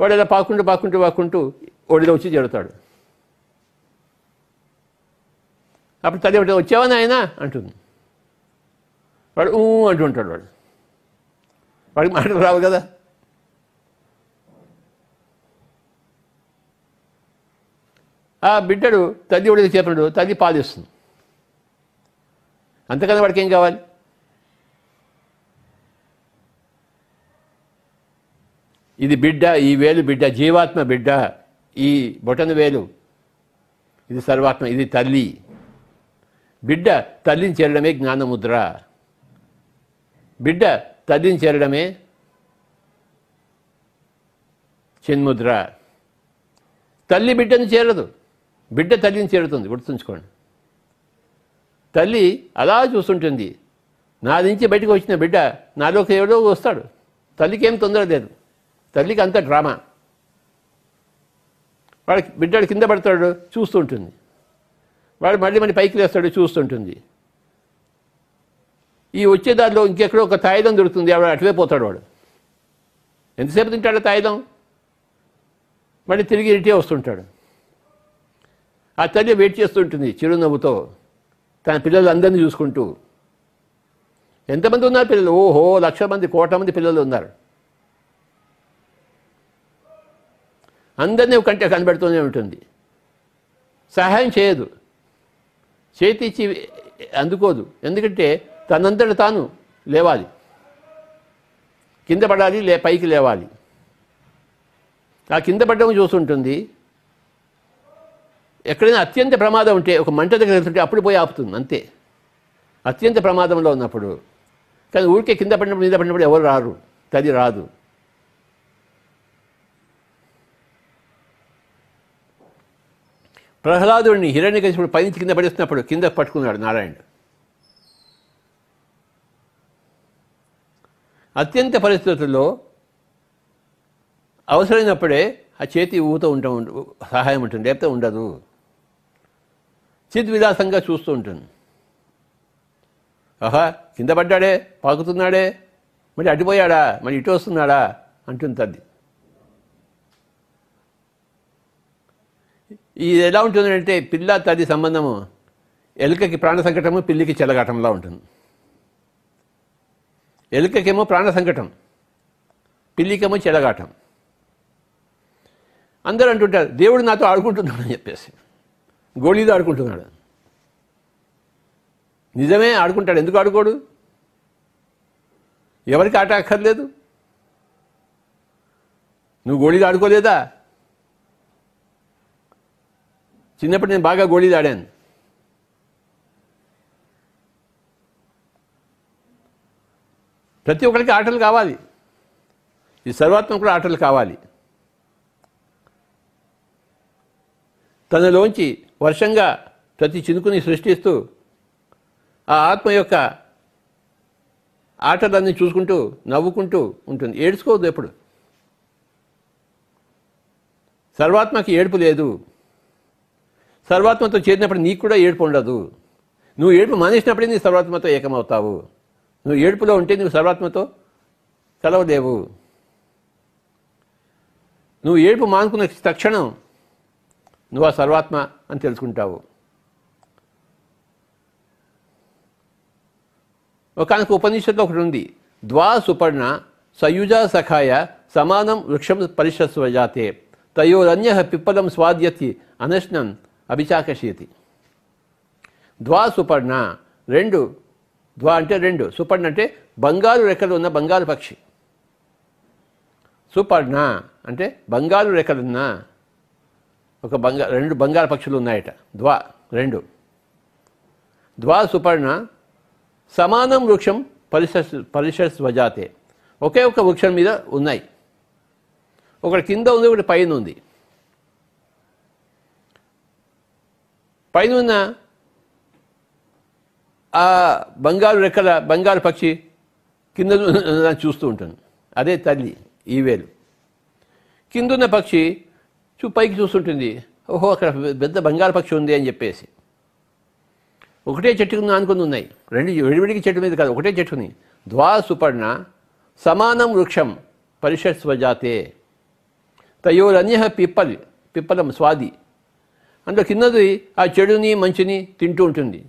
వాడు ఇలా పాకుంటూ పాకుంటూ పాకుంటూ ఒడిలో వచ్చి చేరుతాడు అప్పుడు తల్లి ఒకటి వచ్చావా ఆయన అంటుంది వాడు ఊ అంటుంటాడు వాడు వాడికి మాట రావు కదా ఆ బిడ్డడు తల్లి ఉడికి చేపడు తల్లి పాలిస్తుంది అంతకన్నా వాడికి ఏం కావాలి ఇది బిడ్డ ఈ వేలు బిడ్డ జీవాత్మ బిడ్డ ఈ బొటన వేలు ఇది సర్వాత్మ ఇది తల్లి బిడ్డ తల్లిని చేరడమే జ్ఞానముద్ర బిడ్డ తల్లిని చేరడమే చిన్ముద్ర తల్లి బిడ్డను చేరదు బిడ్డ తల్లిని చేరుతుంది గుర్తుంచుకోండి తల్లి అలా చూస్తుంటుంది నా నుంచి బయటకు వచ్చిన బిడ్డ నాలోకి ఎవడో వస్తాడు తల్లికి ఏం తొందర లేదు తల్లికి అంత డ్రామా వాడు బిడ్డాడు కింద పడతాడు చూస్తుంటుంది వాడు మళ్ళీ మళ్ళీ పైకి లేస్తాడు చూస్తుంటుంది ఈ వచ్చేదారిలో ఇంకెక్కడో ఒక తాయిదం దొరుకుతుంది ఆవిడ అటువే పోతాడు వాడు ఎంతసేపు తింటాడు తాయిదం మళ్ళీ తిరిగి ఇంటే వస్తుంటాడు ఆ తల్లి వెయిట్ చేస్తుంటుంది చిరునవ్వుతో తన పిల్లలందరినీ చూసుకుంటూ ఎంతమంది ఉన్నారు పిల్లలు ఓహో లక్ష మంది కోట మంది పిల్లలు ఉన్నారు అందరినీ కంటే కనబెడుతూనే ఉంటుంది సహాయం చేయదు చేతిచ్చి అందుకోదు ఎందుకంటే తనంతట తాను లేవాలి కింద పడాలి లే పైకి లేవాలి ఆ కింద పడ్డం చూస్తుంటుంది ఎక్కడైనా అత్యంత ప్రమాదం ఉంటే ఒక మంట దగ్గర వెళ్తుంటే అప్పుడు పోయి ఆపుతుంది అంతే అత్యంత ప్రమాదంలో ఉన్నప్పుడు కానీ ఊరికే కింద పడినప్పుడు మీద పడినప్పుడు ఎవరు రారు తది రాదు ప్రహ్లాదుడిని హిరణ్య కలిసినప్పుడు పైనుంచి కింద పడేస్తున్నప్పుడు కింద పట్టుకున్నాడు నారాయణుడు అత్యంత పరిస్థితుల్లో అవసరమైనప్పుడే ఆ చేతి ఊత ఉంటా సహాయం ఉంటుంది లేకపోతే ఉండదు చిద్విలాసంగా చూస్తూ ఉంటుంది ఆహా కింద పడ్డాడే పాకుతున్నాడే మళ్ళీ అడ్డిపోయాడా మరి ఇటు వస్తున్నాడా అంటుంది తల్లి ఇది ఎలా ఉంటుందంటే పిల్ల తల్లి సంబంధము ఎలుకకి ప్రాణ సంకటము పిల్లికి చెలగాటంలా ఉంటుంది ఎలుకకేమో ప్రాణ సంకటం పిల్లికేమో చెలగాటం అందరూ అంటుంటారు దేవుడు నాతో ఆడుకుంటున్నాడు అని చెప్పేసి గోళీలు ఆడుకుంటున్నాడు నిజమే ఆడుకుంటాడు ఎందుకు ఆడుకోడు ఎవరికి ఆట అక్కర్లేదు నువ్వు గోళీలు ఆడుకోలేదా చిన్నప్పుడు నేను బాగా గోళీలు ఆడాను ప్రతి ఒక్కరికి ఆటలు కావాలి ఈ కూడా ఆటలు కావాలి తనలోంచి వర్షంగా ప్రతి చినుకుని సృష్టిస్తూ ఆ ఆత్మ యొక్క ఆటలన్నీ చూసుకుంటూ నవ్వుకుంటూ ఉంటుంది ఏడ్చుకోవద్దు ఎప్పుడు సర్వాత్మకి ఏడుపు లేదు సర్వాత్మతో చేరినప్పుడు నీకు కూడా ఏడుపు ఉండదు నువ్వు ఏడుపు మానేసినప్పుడే నీ సర్వాత్మతో ఏకమవుతావు నువ్వు ఏడుపులో ఉంటే నువ్వు సర్వాత్మతో కలవలేవు నువ్వు ఏడుపు మానుకున్న తక్షణం నువ్వు ఆ సర్వాత్మ అని తెలుసుకుంటావు ఒక ఉపనిషత్తులో ఒకటి ఉంది ద్వా సుపర్ణ సయుజ సఖాయ సమానం వృక్షం జాతే తయోరన్య పిప్పలం స్వాద్యతి అనశ్నం అభిచాకషయతి ద్వా సుపర్ణ రెండు ద్వా అంటే రెండు సుపర్ణ అంటే బంగారు రెక్కలు ఉన్న బంగారు పక్షి సుపర్ణ అంటే బంగారు రెక్కలున్న ఒక బంగా రెండు బంగారు పక్షులు ఉన్నాయట ద్వా రెండు ద్వా సుపర్ణ సమానం వృక్షం పరిషస్ పరిషస్ వజాతే ఒకే ఒక వృక్షం మీద ఉన్నాయి ఒకటి కింద ఉంది ఒకటి పైన ఉంది పైన ఉన్న ఆ బంగారు రెక్కల బంగారు పక్షి కింద చూస్తూ ఉంటాను అదే తల్లి ఈవేలు కిందున్న పక్షి చూ పైకి చూస్తుంటుంది ఓహో అక్కడ పెద్ద బంగారు పక్షి ఉంది అని చెప్పేసి ఒకటే చెట్టు అనుకుని ఉన్నాయి రెండు విడివిడికి చెట్టు మీద కాదు ఒకటే చెట్టుని ద్వా సుపర్ణ సమానం వృక్షం పరిషత్ స్వజాతే తయోరన్య పిప్పల్ పిప్పలం స్వాది అందులో కిందది ఆ చెడుని మంచిని తింటూ ఉంటుంది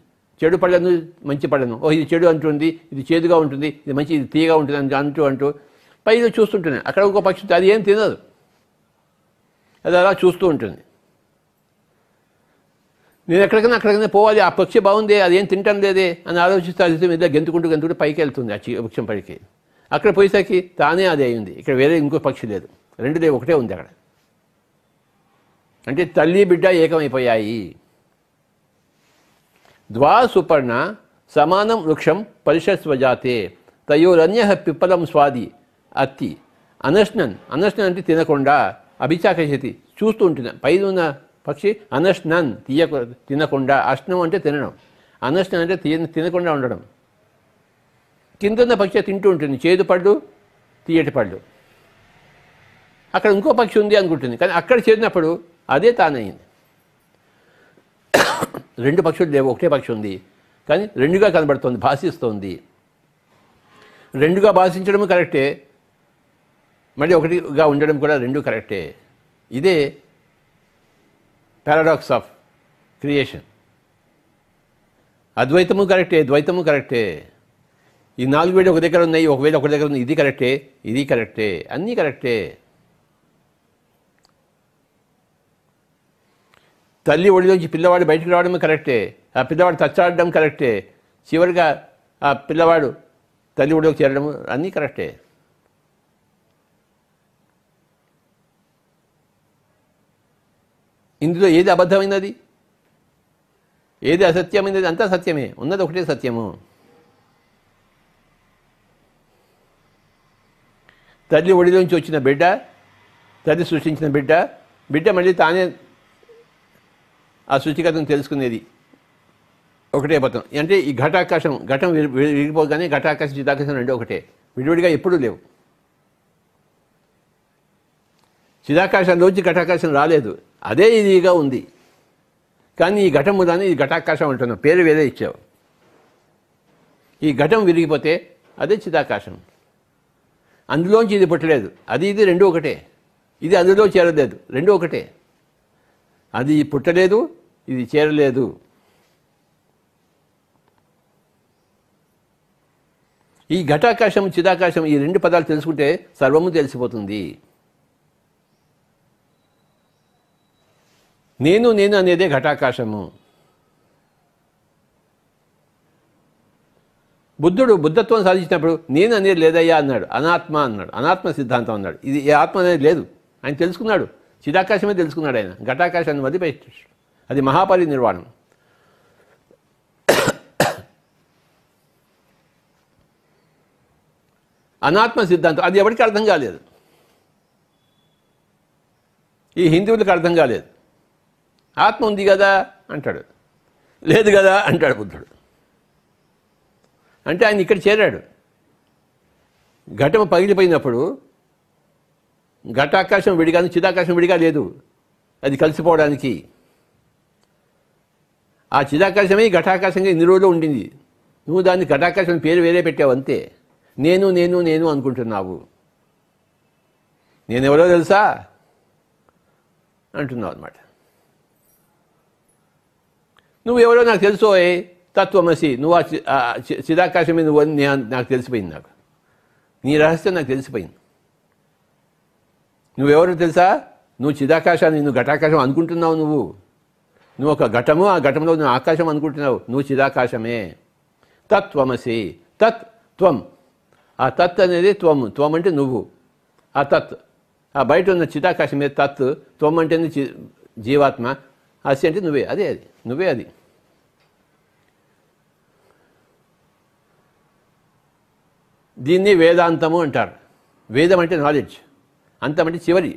చెడు పళ్ళను మంచి పళ్ళను ఓ ఇది చెడు అంటుంది ఇది చేదుగా ఉంటుంది ఇది మంచి ఇది తీయగా ఉంటుంది అని అంటూ అంటూ పైన చూస్తుంటున్నాయి అక్కడ ఇంకో పక్షి అది ఏం తినదు అది అలా చూస్తూ ఉంటుంది నేను ఎక్కడికైనా అక్కడికైనా పోవాలి ఆ పక్షి బాగుంది అది ఏం తింటాం లేదే అని ఆలోచిస్తే అది మీద గెంతుకుంటూ గెంతుకుంటూ పైకి వెళ్తుంది ఆ వృక్షం పైకి అక్కడ పోయేసరికి తానే అదే అయింది ఇక్కడ వేరే ఇంకో పక్షి లేదు రెండు లేవు ఒకటే ఉంది అక్కడ అంటే తల్లి బిడ్డ ఏకమైపోయాయి ద్వా సుపర్ణ సమానం వృక్షం జాతే తయోరన్య పిప్పలం స్వాది అత్తి అనశ్నన్ అనశ్నన్ అంటే తినకుండా అభిచాకయతి చూస్తూ ఉంటుంది పైన ఉన్న పక్షి అనష్నన్ తీయ తినకుండా అష్నం అంటే తినడం అనష్నం అంటే తిన తినకుండా ఉండడం ఉన్న పక్షి తింటూ ఉంటుంది చేదు పళ్ళు తీయటి పళ్ళు అక్కడ ఇంకో పక్షి ఉంది అనుకుంటుంది కానీ అక్కడ చేరినప్పుడు అదే తానయ్యింది రెండు పక్షులు లేవు ఒకటే పక్షి ఉంది కానీ రెండుగా కనబడుతోంది భాషిస్తోంది రెండుగా భాషించడం కరెక్టే మళ్ళీ ఒకటిగా ఉండడం కూడా రెండు కరెక్టే ఇదే పారాడాక్స్ ఆఫ్ క్రియేషన్ అద్వైతము కరెక్టే ద్వైతము కరెక్టే ఈ నాలుగు వేలు ఒక దగ్గర ఉన్నాయి ఒకవేళ ఒక దగ్గర ఉన్నాయి ఇది కరెక్టే ఇది కరెక్టే అన్నీ కరెక్టే తల్లి ఒడిలోంచి పిల్లవాడు బయటకు రావడం కరెక్టే ఆ పిల్లవాడు తచ్చాడడం కరెక్టే చివరిగా ఆ పిల్లవాడు తల్లి ఒడిలోకి చేరడం అన్నీ కరెక్టే ఇందులో ఏది అబద్ధమైనది ఏది అసత్యమైనది అంతా సత్యమే ఉన్నది ఒకటే సత్యము తల్లి ఒడిలోంచి వచ్చిన బిడ్డ తల్లి సృష్టించిన బిడ్డ బిడ్డ మళ్ళీ తానే ఆ సృష్టికర్తను తెలుసుకునేది ఒకటే పథం అంటే ఈ ఘటాకాశం ఘటం విరిగిపోగానే ఘటాకాశం చిదాకాశం రెండు ఒకటే విడివిడిగా ఎప్పుడూ లేవు చిదాకాశంలోంచి ఘటాకాశం రాలేదు అదే ఇదిగా ఉంది కానీ ఈ ఘటం దాన్ని ఇది ఘటాకాశం అంటున్నాం పేరు వేరే ఇచ్చావు ఈ ఘటం విరిగిపోతే అదే చిదాకాశం అందులోంచి ఇది పుట్టలేదు అది ఇది రెండు ఒకటే ఇది అందులో చేరలేదు రెండు ఒకటే అది పుట్టలేదు ఇది చేరలేదు ఈ ఘటాకాశం చిదాకాశం ఈ రెండు పదాలు తెలుసుకుంటే సర్వము తెలిసిపోతుంది నేను నేను అనేదే ఘటాకాశము బుద్ధుడు బుద్ధత్వం సాధించినప్పుడు నేను అనేది లేదయ్యా అన్నాడు అనాత్మ అన్నాడు అనాత్మ సిద్ధాంతం అన్నాడు ఇది ఏ ఆత్మ అనేది లేదు ఆయన తెలుసుకున్నాడు చిదాకాశమే తెలుసుకున్నాడు ఆయన ఘటాకాశాన్ని మధ్య అది మహాపరి నిర్వాణం అనాత్మ సిద్ధాంతం అది ఎవరికి అర్థం కాలేదు ఈ హిందువులకు అర్థం కాలేదు ఆత్మ ఉంది కదా అంటాడు లేదు కదా అంటాడు బుద్ధుడు అంటే ఆయన ఇక్కడ చేరాడు ఘటం పగిలిపోయినప్పుడు ఘటాకాశం విడిగా చిదాకాశం విడిగా లేదు అది కలిసిపోవడానికి ఆ చిదాకాశమే ఘటాకాశంగా ఇన్ని రోజులు ఉండింది నువ్వు దాన్ని ఘటాకాశం పేరు వేరే పెట్టావు అంతే నేను నేను నేను అనుకుంటున్నావు నేనెవరో తెలుసా అంటున్నావు అనమాట నువ్వు ఎవరో నాకు తెలుసో తత్వమసి నువ్వు ఆ మీద నువ్వు నాకు తెలిసిపోయింది నాకు నీ రహస్యం నాకు తెలిసిపోయింది నువ్వెవరు తెలుసా నువ్వు చిదాకాశాన్ని నువ్వు ఘటాకాశం అనుకుంటున్నావు నువ్వు నువ్వు ఒక ఘటము ఆ ఘటంలో నువ్వు ఆకాశం అనుకుంటున్నావు నువ్వు చిదాకాశమే తత్వమసి తత్ త్వం ఆ తత్ అనేది త్వం త్వం అంటే నువ్వు ఆ తత్ ఆ బయట ఉన్న చిదాకాశమే తత్ త్వం అంటే జీవాత్మ అసి అంటే నువ్వే అదే అది నువ్వే అది దీన్ని వేదాంతము అంటారు వేదం అంటే నాలెడ్జ్ అంతం అంటే చివరి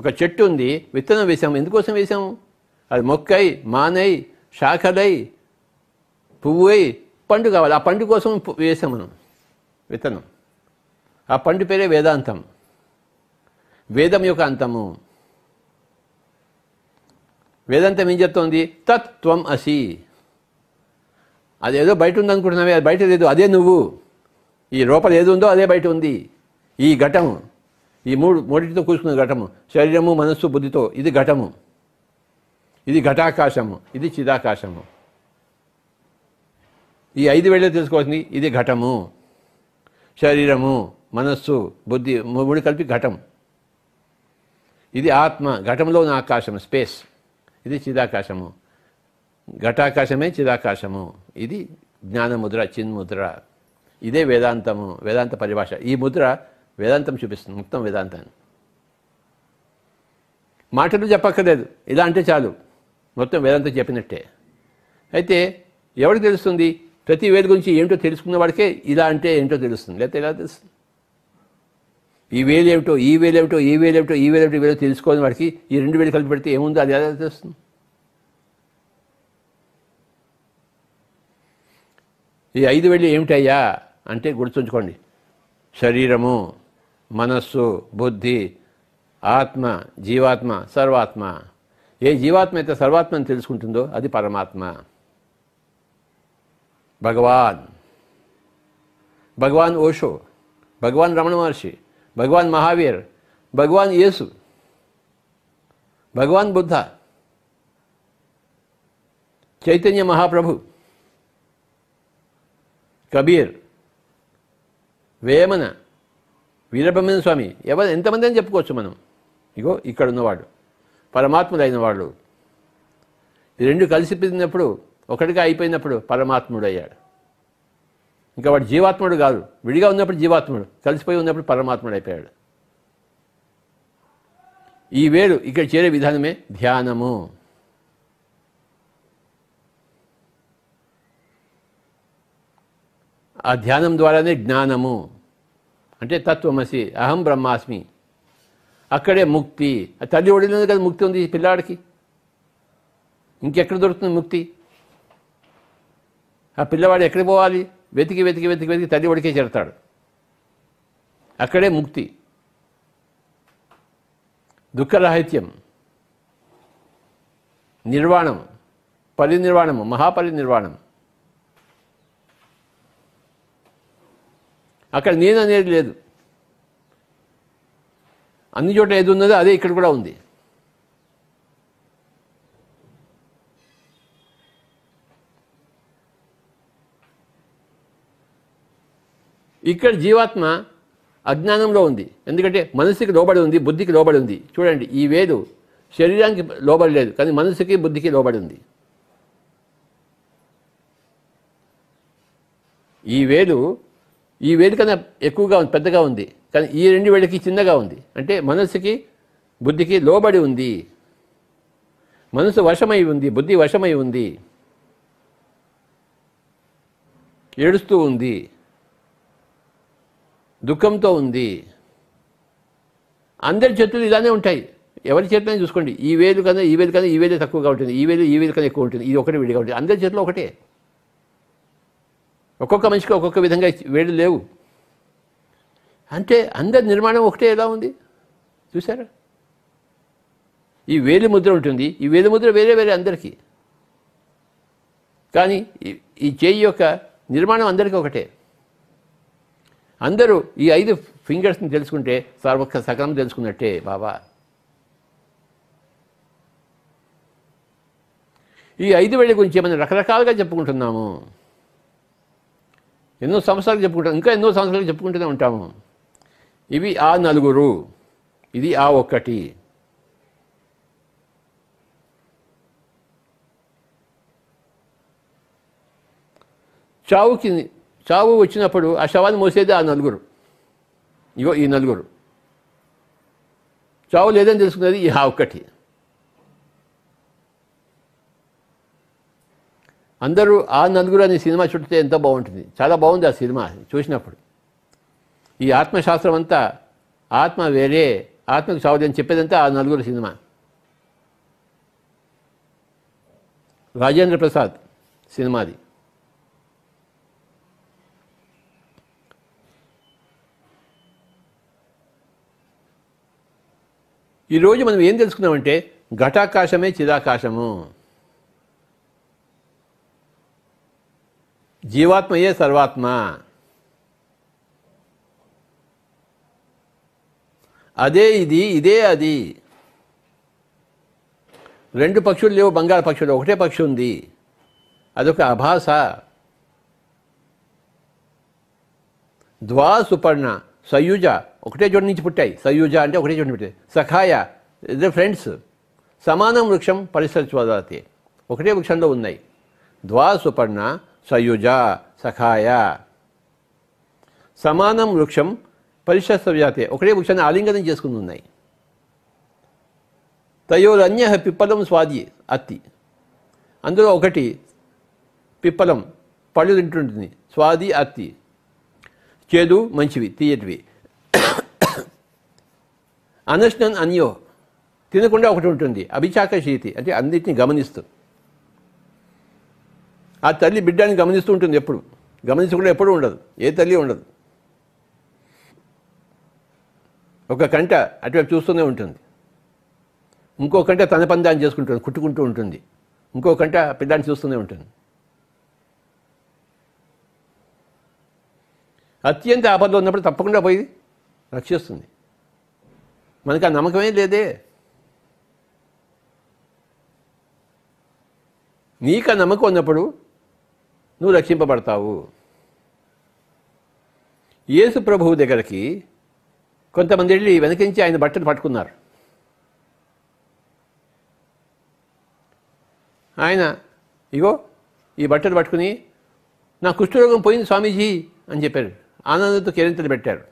ఒక చెట్టు ఉంది విత్తనం వేసాము ఎందుకోసం వేసాము అది మొక్కై మానై శాఖలై పువ్వు అయి పండు కావాలి ఆ పండు కోసం వేసాం మనం విత్తనం ఆ పండు పేరే వేదాంతం వేదం యొక్క అంతము వేదాంతం ఏం చెప్తోంది తత్వం అసి అదేదో బయట ఉందనుకుంటున్నావే అది బయట లేదు అదే నువ్వు ఈ లోపల ఏది ఉందో అదే బయట ఉంది ఈ ఘటము ఈ మూడు మూడింటితో కూసుకున్న ఘటము శరీరము మనస్సు బుద్ధితో ఇది ఘటము ఇది ఘటాకాశము ఇది చిదాకాశము ఈ ఐదు వేళ్ళు తెలుసుకోవాల్సింది ఇది ఘటము శరీరము మనస్సు బుద్ధి మూడు కలిపి ఘటం ఇది ఆత్మ ఘటంలో ఉన్న ఆకాశం స్పేస్ ఇది చిదాకాశము ఘటాకాశమే చిదాకాశము ఇది జ్ఞానముద్ర చిన్ముద్ర ఇదే వేదాంతము వేదాంత పరిభాష ఈ ముద్ర వేదాంతం చూపిస్తుంది మొత్తం వేదాంతాన్ని మాటలు చెప్పక్కర్లేదు ఇలా అంటే చాలు మొత్తం వేదాంతం చెప్పినట్టే అయితే ఎవరికి తెలుస్తుంది ప్రతి వేద గురించి ఏమిటో తెలుసుకున్న వాడికే ఇలా అంటే ఏంటో తెలుస్తుంది లేకపోతే ఇలా తెలుస్తుంది ఈ వేలు ఏమిటో ఈ వేలు ఏమిటో ఈ వేలు ఏమిటో ఈ వేలు ఏమిటో వేలు తెలుసుకోని వాడికి ఈ రెండు వేలు కలిపి పెడితే ఏముందో అది ఎలా తెలుస్తుంది ఈ ఐదు వెళ్ళి ఏమిటయ్యా అంటే గుర్తుంచుకోండి శరీరము మనస్సు బుద్ధి ఆత్మ జీవాత్మ సర్వాత్మ ఏ జీవాత్మ అయితే సర్వాత్మని తెలుసుకుంటుందో అది పరమాత్మ భగవాన్ భగవాన్ ఓషో భగవాన్ రమణ మహర్షి భగవాన్ మహావీర్ భగవాన్ యేసు భగవాన్ బుద్ధ చైతన్య మహాప్రభు కబీర్ వేమన వీరబ్రహ్మణ స్వామి ఎవరు ఎంతమంది అని చెప్పుకోవచ్చు మనం ఇగో ఇక్కడ ఉన్నవాడు పరమాత్ముడైన వాళ్ళు ఈ రెండు కలిసిపోయినప్పుడు ఒకటిగా అయిపోయినప్పుడు పరమాత్ముడు అయ్యాడు ఇంకా వాడు జీవాత్ముడు కాదు విడిగా ఉన్నప్పుడు జీవాత్ముడు కలిసిపోయి ఉన్నప్పుడు పరమాత్ముడు అయిపోయాడు ఈ వేరు ఇక్కడ చేరే విధానమే ధ్యానము ఆ ధ్యానం ద్వారానే జ్ఞానము అంటే తత్వమసి అహం బ్రహ్మాస్మి అక్కడే ముక్తి తల్లి ఒడిలోనే కదా ముక్తి ఉంది పిల్లాడికి ఇంకెక్కడ దొరుకుతుంది ముక్తి ఆ పిల్లవాడు ఎక్కడ పోవాలి వెతికి వెతికి వెతికి వెతికి తల్లి ఒడికే చేరతాడు అక్కడే ముక్తి దుఃఖరాహిత్యం నిర్వాణం పరినిర్వాణము మహాపరినిర్వాణం అక్కడ నేను అనేది లేదు అన్ని చోట్ల ఏది ఉన్నదో అదే ఇక్కడ కూడా ఉంది ఇక్కడ జీవాత్మ అజ్ఞానంలో ఉంది ఎందుకంటే మనసుకి లోబడి ఉంది బుద్ధికి లోబడి ఉంది చూడండి ఈ వేరు శరీరానికి లోబడి లేదు కానీ మనసుకి బుద్ధికి లోబడి ఉంది ఈ వేలు ఈ వేడికన్నా ఎక్కువగా ఉంది పెద్దగా ఉంది కానీ ఈ రెండు వేడికి చిన్నగా ఉంది అంటే మనస్సుకి బుద్ధికి లోబడి ఉంది మనసు వశమై ఉంది బుద్ధి వశమై ఉంది ఏడుస్తూ ఉంది దుఃఖంతో ఉంది అందరి చేతులు ఇలానే ఉంటాయి ఎవరి చేతులైనా చూసుకోండి ఈ వేలు కన్నా ఈ వేలు కన్నా ఈ వేలే తక్కువగా ఉంటుంది ఈ వేలు ఈ వేలు కన్నా ఎక్కువ ఉంటుంది ఇది ఒకటి విడిగా ఉంటుంది అందరి చేతిలో ఒకటే ఒక్కొక్క మనిషికి ఒక్కొక్క విధంగా వేళ్ళు లేవు అంటే అందరి నిర్మాణం ఒకటే ఎలా ఉంది చూసారా ఈ వేలి ముద్ర ఉంటుంది ఈ వేలి ముద్ర వేరే వేరే అందరికీ కానీ ఈ చేయి యొక్క నిర్మాణం అందరికీ ఒకటే అందరూ ఈ ఐదు ఫింగర్స్ని తెలుసుకుంటే సర్వక్క సకలం తెలుసుకున్నట్టే బాబా ఈ ఐదు వేళ్ళ గురించి మనం రకరకాలుగా చెప్పుకుంటున్నాము ఎన్నో సంవత్సరాలు చెప్పుకుంటాం ఇంకా ఎన్నో సంవత్సరాలు చెప్పుకుంటూనే ఉంటాము ఇవి ఆ నలుగురు ఇది ఆ ఒక్కటి చావుకి చావు వచ్చినప్పుడు ఆ శవాన్ని మోసేది ఆ నలుగురు ఇగో ఈ నలుగురు చావు లేదని తెలుసుకున్నది ఈ ఆ ఒక్కటి అందరూ ఆ నలుగురు అనే సినిమా చుట్టితే ఎంతో బాగుంటుంది చాలా బాగుంది ఆ సినిమా చూసినప్పుడు ఈ ఆత్మశాస్త్రం అంతా ఆత్మ వేరే ఆత్మకు సావదు అని చెప్పేదంతా ఆ నలుగురు సినిమా రాజేంద్ర ప్రసాద్ సినిమాది ఈరోజు మనం ఏం తెలుసుకున్నామంటే ఘటాకాశమే చిరాకాశము జీవాత్మయే సర్వాత్మ అదే ఇది ఇదే అది రెండు పక్షులు లేవు బంగారు పక్షులు ఒకటే పక్షి ఉంది అదొక అభాస ద్వా సుపర్ణ సయుజ ఒకటే చోటు నుంచి పుట్టాయి సయుజ అంటే ఒకటే చోటు పుట్టాయి సఖాయ ఇద్దరు ఫ్రెండ్స్ సమానం వృక్షం పరిసరచోదాతే ఒకటే వృక్షంలో ఉన్నాయి ద్వా సుపర్ణ సయుజ సఖాయ సమానం వృక్షం పరిశస్వ్యాతే ఒకటే వృక్షాన్ని ఆలింగనం చేసుకుని ఉన్నాయి తయోరన్య పిప్పలం స్వాది అత్తి అందులో ఒకటి పిప్పలం పళ్ళు తింటుంటుంది స్వాది అత్తి చేదు మంచివి తీయటివి అనష్నన్ అన్యో తినకుండా ఒకటి ఉంటుంది అభిచాక శీతి అంటే అన్నిటిని గమనిస్తూ ఆ తల్లి బిడ్డని గమనిస్తూ ఉంటుంది ఎప్పుడు గమనించకుండా ఎప్పుడు ఉండదు ఏ తల్లి ఉండదు ఒక కంట అటువైపు చూస్తూనే ఉంటుంది ఇంకో కంట తన పందాన్ని చేసుకుంటుంది కుట్టుకుంటూ ఉంటుంది ఇంకో కంట పిల్లాన్ని చూస్తూనే ఉంటుంది అత్యంత ఆపదలో ఉన్నప్పుడు తప్పకుండా పోయి రక్షిస్తుంది మనకు ఆ నమ్మకమే లేదే నీకు ఆ నమ్మకం ఉన్నప్పుడు నువ్వు రక్షింపబడతావు యేసు ప్రభువు దగ్గరికి కొంతమంది వెళ్ళి వెనకించి ఆయన బట్టలు పట్టుకున్నారు ఆయన ఇగో ఈ బట్టలు పట్టుకుని నా కుష్ఠరోగం పోయింది స్వామీజీ అని చెప్పారు ఆనందంతో కేరింతలు పెట్టారు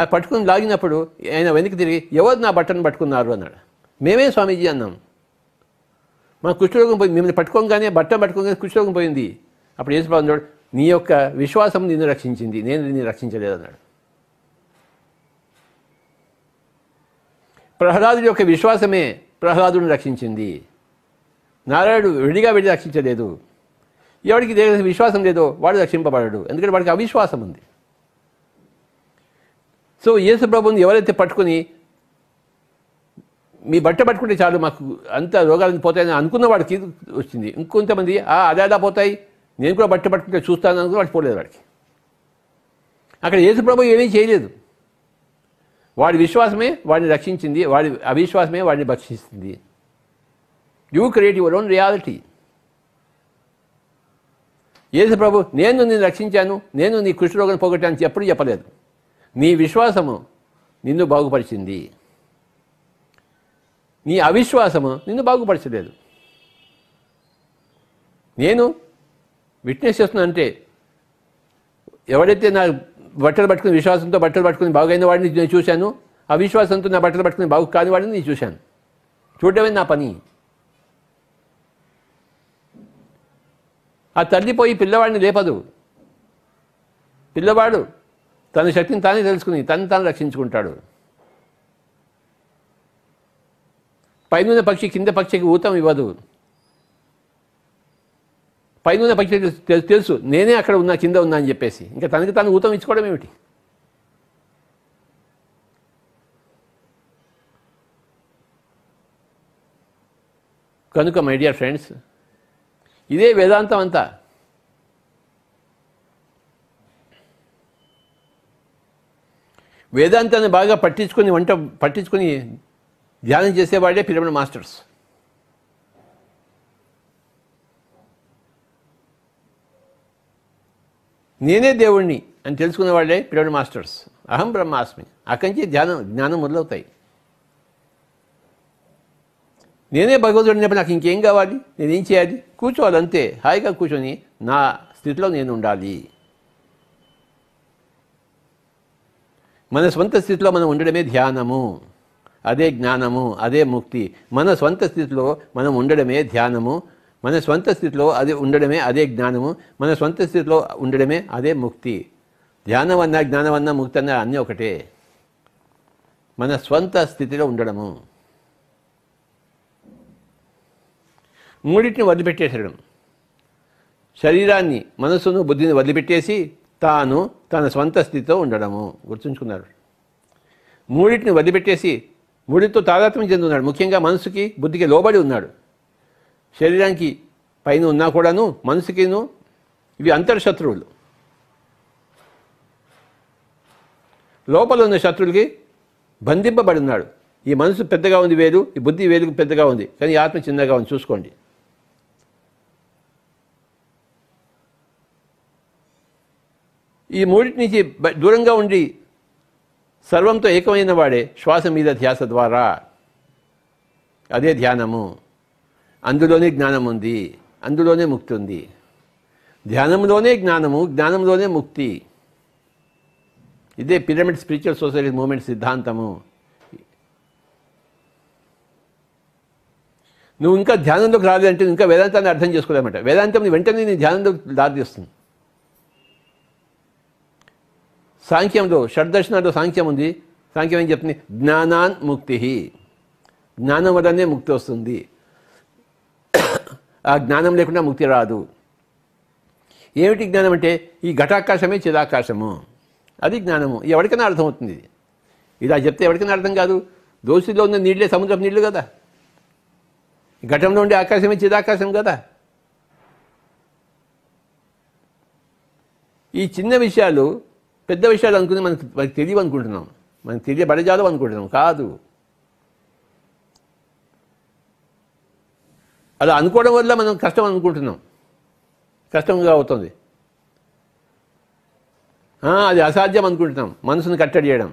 అది పట్టుకుని లాగినప్పుడు ఆయన వెనక్కి తిరిగి ఎవరు నా బట్టను పట్టుకున్నారు అన్నాడు మేమే స్వామీజీ అన్నాం మన కుష్ఠరోగం పోయింది మిమ్మల్ని పట్టుకోగానే బట్ట పట్టుకోగానే కుష్ఠరోగం పోయింది అప్పుడు ఏసుప్రభు చూడు నీ యొక్క విశ్వాసం నిన్ను రక్షించింది నేను నిన్ను రక్షించలేదు అన్నాడు ప్రహ్లాదుడి యొక్క విశ్వాసమే ప్రహ్లాదుని రక్షించింది నారాయణుడు విడిగా విడి రక్షించలేదు ఎవడికి విశ్వాసం లేదో వాడు రక్షింపబడడు ఎందుకంటే వాడికి అవిశ్వాసం ఉంది సో యేసు ప్రభుని ఎవరైతే పట్టుకుని మీ బట్ట పట్టుకుంటే చాలు మాకు అంత రోగాలు పోతాయని అనుకున్న వాడికి వచ్చింది ఇంకొంతమంది అదే అదా పోతాయి నేను కూడా బట్ట పట్టుకుంటే చూస్తాను అనుకుని వాడికి పోలేదు వాడికి అక్కడ ప్రభు ఏమీ చేయలేదు వాడి విశ్వాసమే వాడిని రక్షించింది వాడి అవిశ్వాసమే వాడిని భక్షిస్తుంది you create your own reality Yesu ప్రభు నేను నిన్ను రక్షించాను నేను నీ రోగం పోగొట్టాను ఎప్పుడు చెప్పలేదు నీ విశ్వాసము నిన్ను బాగుపరిచింది నీ అవిశ్వాసము నిన్ను బాగుపరచలేదు నేను విట్నెస్ చేస్తున్నా అంటే ఎవడైతే నా బట్టలు పట్టుకుని విశ్వాసంతో బట్టలు పట్టుకుని బాగైన వాడిని నేను చూశాను అవిశ్వాసంతో నా బట్టలు పట్టుకుని బాగు కాని వాడిని నేను చూశాను చూడడమే నా పని ఆ తల్లి పోయి పిల్లవాడిని లేపదు పిల్లవాడు తన శక్తిని తానే తెలుసుకుని తను తాను రక్షించుకుంటాడు పైన పక్షి కింద పక్షికి ఊతం ఇవ్వదు పైన పక్షి తెలుసు నేనే అక్కడ ఉన్నా కింద ఉన్నా అని చెప్పేసి ఇంకా తనకి తాను ఊతం ఇచ్చుకోవడం ఏమిటి కనుక మై డియర్ ఫ్రెండ్స్ ఇదే వేదాంతం అంతా వేదాంతాన్ని బాగా పట్టించుకొని వంట పట్టించుకొని ధ్యానం చేసేవాళ్లే పిరమిడ్ మాస్టర్స్ నేనే దేవుణ్ణి అని తెలుసుకునే వాళ్ళే పిరమిడ్ మాస్టర్స్ అహం బ్రహ్మాస్మి అక్కడి నుంచి ధ్యానం జ్ఞానం మొదలవుతాయి నేనే భగవంతుడినప్పుడు నాకు ఇంకేం కావాలి నేనేం చేయాలి కూర్చోవాలి అంతే హాయిగా కూర్చొని నా స్థితిలో నేను ఉండాలి మన స్వంత స్థితిలో మనం ఉండడమే ధ్యానము అదే జ్ఞానము అదే ముక్తి మన స్వంత స్థితిలో మనం ఉండడమే ధ్యానము మన స్వంత స్థితిలో అది ఉండడమే అదే జ్ఞానము మన స్వంత స్థితిలో ఉండడమే అదే ముక్తి ధ్యానం అన్నా జ్ఞానం అన్నా ముక్తి అన్నా అన్నీ ఒకటే మన స్వంత స్థితిలో ఉండడము మూడింటిని వదిలిపెట్టేసడం శరీరాన్ని మనసును బుద్ధిని వదిలిపెట్టేసి తాను తన స్వంత స్థితితో ఉండడము గుర్తుంచుకున్నారు మూడింటిని వదిలిపెట్టేసి మూడితో తాదాత్మ్యం ఉన్నాడు ముఖ్యంగా మనసుకి బుద్ధికి లోబడి ఉన్నాడు శరీరానికి పైన ఉన్నా కూడాను మనసుకిను ఇవి అంతర్శత్రువులు లోపల ఉన్న శత్రువులకి బంధింపబడి ఉన్నాడు ఈ మనసు పెద్దగా ఉంది వేరు ఈ బుద్ధి వేలుకు పెద్దగా ఉంది కానీ ఆత్మ చిన్నగా ఉంది చూసుకోండి ఈ మూడింటి నుంచి దూరంగా ఉండి సర్వంతో ఏకమైన వాడే శ్వాస మీద ధ్యాస ద్వారా అదే ధ్యానము అందులోనే జ్ఞానం ఉంది అందులోనే ముక్తి ఉంది ధ్యానంలోనే జ్ఞానము జ్ఞానంలోనే ముక్తి ఇదే పిరమిడ్ స్పిరిచువల్ సొసైటీ మూమెంట్ సిద్ధాంతము నువ్వు ఇంకా ధ్యానంలోకి రాలేదంటే ఇంకా వేదాంతాన్ని అర్థం చేసుకోలేమంట వేదాంతం వెంటనే నీ ధ్యానంలోకి తీస్తుంది సాంఖ్యంలో షడ్దర్శనాల్లో సాంఖ్యం ఉంది సాంఖ్యం ఏం చెప్తుంది జ్ఞానాన్ ముక్తి జ్ఞానం వల్లనే ముక్తి వస్తుంది ఆ జ్ఞానం లేకుండా ముక్తి రాదు ఏమిటి జ్ఞానం అంటే ఈ ఘటాకాశమే చిదాకాశము అది జ్ఞానము ఎవరికైనా అర్థమవుతుంది ఇలా చెప్తే ఎవరికైనా అర్థం కాదు దోషిలో ఉన్న నీళ్ళే సముద్రపు నీళ్లు కదా ఘటంలో ఉండే ఆకాశమే చిదాకాశం కదా ఈ చిన్న విషయాలు పెద్ద విషయాలు అనుకుని మనకి మనకి తెలియవు అనుకుంటున్నాం మనకి తెలియబడజాలు అనుకుంటున్నాం కాదు అలా అనుకోవడం వల్ల మనం కష్టం అనుకుంటున్నాం కష్టంగా అవుతుంది అది అసాధ్యం అనుకుంటున్నాం మనసును కట్టడి చేయడం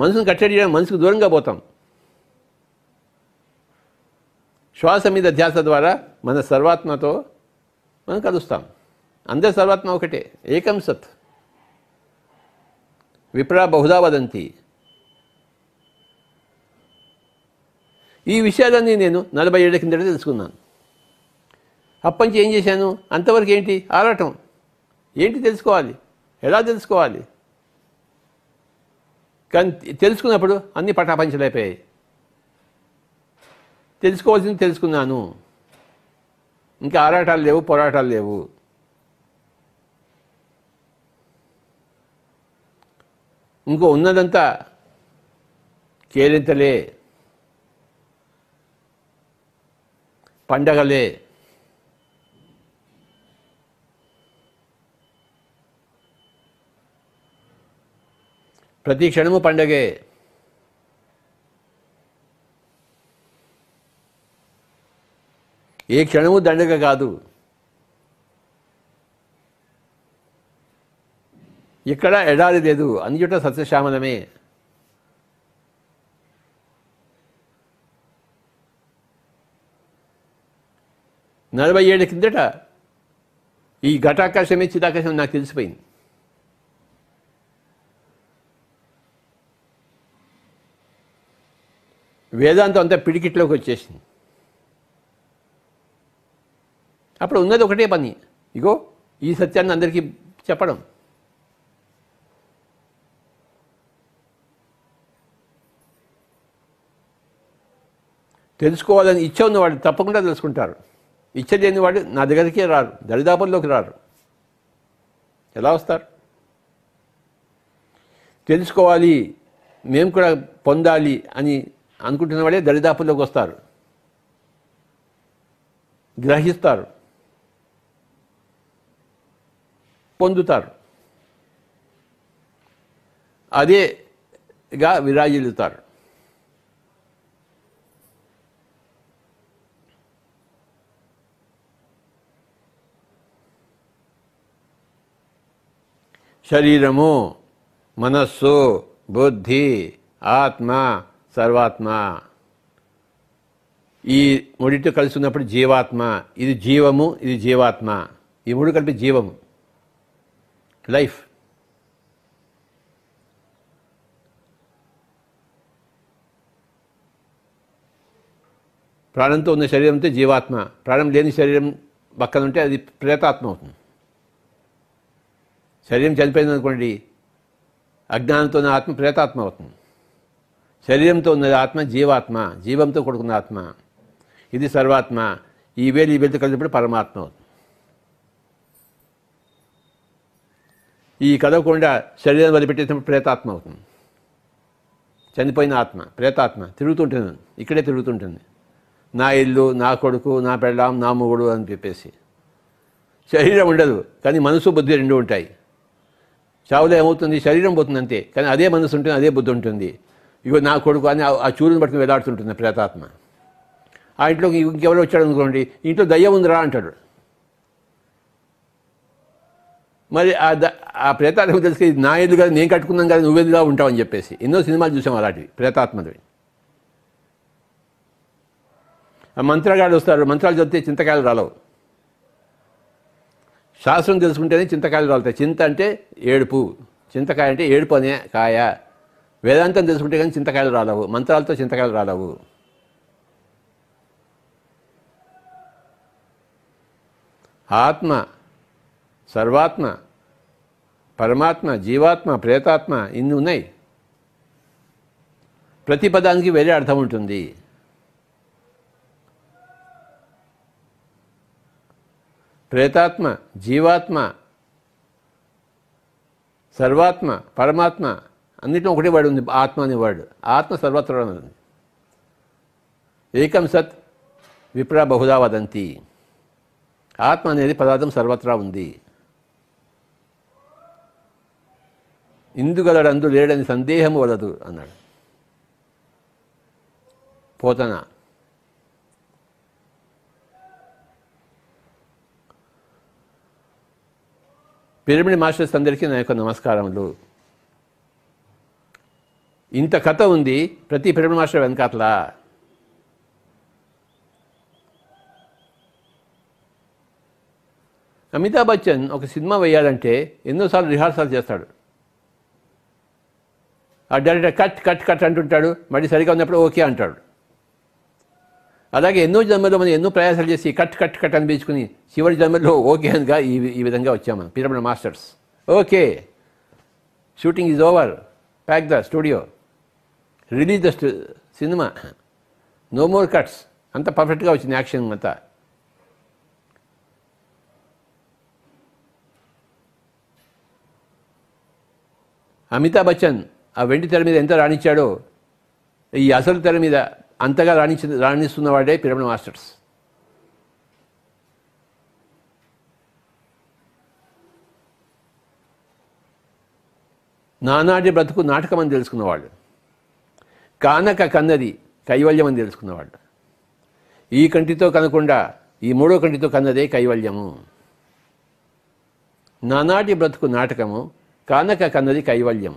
మనసును కట్టడి చేయడం మనసుకు దూరంగా పోతాం శ్వాస మీద ధ్యాస ద్వారా మన సర్వాత్మతో మనం కలుస్తాం అందరి సర్వాత్మ ఒకటే ఏకం సత్ విప్రా బహుదా వదంతి ఈ విషయాలన్నీ నేను నలభై ఏళ్ళ కిందట తెలుసుకున్నాను అప్పటి ఏం చేశాను అంతవరకు ఏంటి ఆరాటం ఏంటి తెలుసుకోవాలి ఎలా తెలుసుకోవాలి కానీ తెలుసుకున్నప్పుడు అన్ని పటాపంచలైపోయాయి తెలుసుకోవాల్సింది తెలుసుకున్నాను ఇంకా ఆరాటాలు లేవు పోరాటాలు లేవు ఇంకో ఉన్నదంతా కేరింతలే పండగలే ప్రతి క్షణము పండగే ఏ క్షణము దండగ కాదు ఇక్కడ ఎడారి లేదు అందుచోట సత్యశ్యామలమే నలభై ఏళ్ళ కిందట ఈ ఘటాకాశమే చిదాకాశం నాకు తెలిసిపోయింది వేదాంతం అంతా పిడికిట్లోకి వచ్చేసింది అప్పుడు ఉన్నది ఒకటే పని ఇగో ఈ సత్యాన్ని అందరికీ చెప్పడం తెలుసుకోవాలని ఇచ్చ ఉన్నవాడు తప్పకుండా తెలుసుకుంటారు ఇచ్చ వాడు నా దగ్గరికే రారు దరిదాపుల్లోకి రారు ఎలా వస్తారు తెలుసుకోవాలి మేము కూడా పొందాలి అని అనుకుంటున్న వాడే దరిదాపుల్లోకి వస్తారు గ్రహిస్తారు పొందుతారు అదేగా విరాజిల్లుతారు శరీరము మనస్సు బుద్ధి ఆత్మ సర్వాత్మ ఈ మూడిటి కలిసి ఉన్నప్పుడు జీవాత్మ ఇది జీవము ఇది జీవాత్మ ఈ మూడు కలిపి జీవము లైఫ్ ప్రాణంతో ఉన్న శరీరం అంటే జీవాత్మ ప్రాణం లేని శరీరం పక్కన ఉంటే అది ప్రేతాత్మ అవుతుంది శరీరం చనిపోయింది అనుకోండి అజ్ఞానంతో ఉన్న ఆత్మ ప్రేతాత్మ అవుతుంది శరీరంతో ఉన్న ఆత్మ జీవాత్మ జీవంతో కొడుకున్న ఆత్మ ఇది సర్వాత్మ ఈ వేలు ఈ వేలుతో కలిసినప్పుడు పరమాత్మ అవుతుంది ఈ కదవకుండా శరీరం వదిలిపెట్టేసినప్పుడు ప్రేతాత్మ అవుతుంది చనిపోయిన ఆత్మ ప్రేతాత్మ తిరుగుతుంటుంది ఇక్కడే తిరుగుతుంటుంది నా ఇల్లు నా కొడుకు నా పెళ్ళాం నా మొగుడు అని చెప్పేసి శరీరం ఉండదు కానీ మనసు బుద్ధి రెండు ఉంటాయి చావులో ఏమవుతుంది శరీరం పోతుంది అంతే కానీ అదే మనసు ఉంటుంది అదే బుద్ధి ఉంటుంది ఇగో నా కొడుకు అని ఆ చూరుని పట్టుకుని వేలాడుతుంటుంది ప్రేతాత్మ ఆ ఇంట్లోకి ఇంకెవరో వచ్చాడు అనుకోండి ఇంట్లో దయ్యం ఉందిరా అంటాడు మరి ఆ ద ఆ ప్రేతాత్మ తెలిసి నా ఎదురు కదా నేను కట్టుకున్నాం కదా నువ్వెదిలా ఉంటావని చెప్పేసి ఎన్నో సినిమాలు చూసాం అలాంటివి ప్రేతాత్మది ఆ మంత్రగాడు వస్తారు మంత్రాలు చదివితే చింతకాయలు రాలవు శాస్త్రం తెలుసుకుంటేనే చింతకాయలు రాలుతాయి చింత అంటే ఏడుపు చింతకాయ అంటే ఏడుపు అనే కాయ వేదాంతం తెలుసుకుంటే కానీ చింతకాయలు రాలవు మంత్రాలతో చింతకాయలు రాలవు ఆత్మ సర్వాత్మ పరమాత్మ జీవాత్మ ప్రేతాత్మ ఇన్ని ఉన్నాయి ప్రతి పదానికి వేరే అర్థం ఉంటుంది ప్రేతాత్మ జీవాత్మ సర్వాత్మ పరమాత్మ అన్నిటిలో ఒకటే వాడు ఉంది ఆత్మ అనేవాడు ఆత్మ సర్వత్ర ఏకం సత్ విప్ర బహుదా వదంతి ఆత్మ అనేది పదార్థం సర్వత్రా ఉంది ఇందుగలడందు లేడని సందేహము వలదు అన్నాడు పోతన పిరమిడ్ మాస్టర్స్ అందరికీ నా యొక్క నమస్కారములు ఇంత కథ ఉంది ప్రతి పిరమిడ్ మాస్టర్ అట్లా అమితాబ్ బచ్చన్ ఒక సినిమా వేయాలంటే ఎన్నోసార్లు రిహార్సల్ చేస్తాడు ఆ డైరెక్టర్ కట్ కట్ కట్ అంటుంటాడు మళ్ళీ సరిగా ఉన్నప్పుడు ఓకే అంటాడు అలాగే ఎన్నో జన్మల్లో మనం ఎన్నో ప్రయాసాలు చేసి కట్ కట్ కట్ అనిపించుకుని చివరి జన్మల్లో ఓకే అనిగా ఈ ఈ విధంగా వచ్చాము pyramid masters okay shooting is over pack the studio release the cinema no more cuts అంత పర్ఫెక్ట్గా వచ్చింది యాక్షన్ అంతా అమితాబ్ బచ్చన్ ఆ వెండి తెర మీద ఎంత రాణించాడో ఈ అసలు తెర మీద అంతగా రాణించి వాడే పిరమిడ్ మాస్టర్స్ నానాటి బ్రతుకు నాటకం అని తెలుసుకున్నవాళ్ళు కానక కన్నది కైవల్యం అని తెలుసుకున్నవాడు ఈ కంటితో కనకుండా ఈ మూడో కంటితో కన్నదే కైవల్యము నానాటి బ్రతుకు నాటకము కానక కన్నది కైవల్యం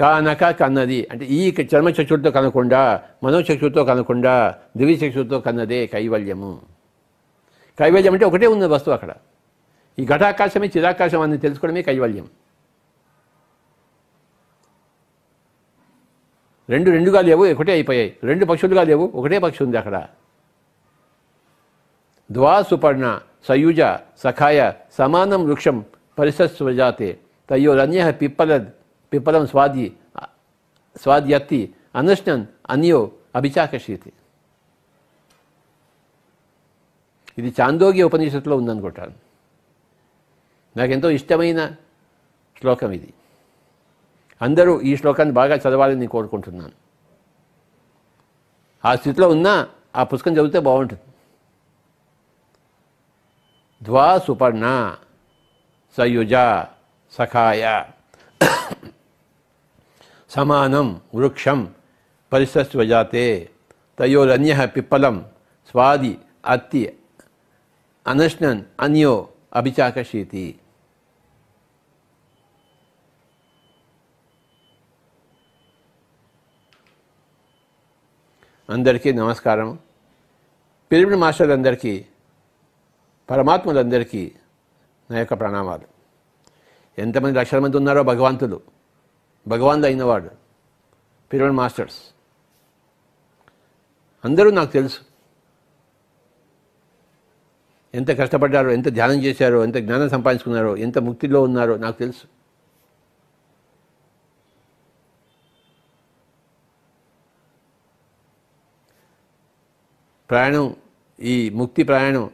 కానక కన్నది అంటే ఈ చర్మచక్షుడితో కనకుండా మనోచక్షుడితో కనకుండా దివిచక్షుడితో కన్నదే కైవల్యము కైవల్యం అంటే ఒకటే ఉన్న వస్తువు అక్కడ ఈ ఘటాకాశమే చిరాకాశం అని తెలుసుకోవడమే కైవల్యం రెండు రెండుగా లేవు ఒకటే అయిపోయాయి రెండు పక్షులుగా లేవు ఒకటే పక్షి ఉంది అక్కడ ద్వా సుపర్ణ సయుజ సఖాయ సమానం వృక్షం పరిసస్వజాతే తయోరన్య పిప్పలద్ స్వాది అత్తి स्वाद्यति అనియో అభిచాక అభిచాకషీతి ఇది చాందోగ్య ఉపనిషత్తులో ఉందనుకుంటాను నాకెంతో ఇష్టమైన శ్లోకం ఇది అందరూ ఈ శ్లోకాన్ని బాగా చదవాలని నేను కోరుకుంటున్నాను ఆ స్థితిలో ఉన్నా ఆ పుస్తకం చదివితే బాగుంటుంది ద్వా సుపర్ణ సయుజ సఖాయ సమానం వృక్షం పరిశస్వజాతే తయోరన్య పిప్పలం స్వాది అత్తి అనశ్నన్ అన్యో అభిచాకశీతి అందరికీ నమస్కారం పిలిపిడి మాస్టర్లందరికీ పరమాత్మలందరికీ నా యొక్క ప్రణామాలు ఎంతమంది లక్షల మంది ఉన్నారో భగవంతులు భగవాన్ అయినవాడు పిరవన్ మాస్టర్స్ అందరూ నాకు తెలుసు ఎంత కష్టపడ్డారో ఎంత ధ్యానం చేశారో ఎంత జ్ఞానం సంపాదించుకున్నారో ఎంత ముక్తిలో ఉన్నారో నాకు తెలుసు ప్రయాణం ఈ ముక్తి ప్రయాణం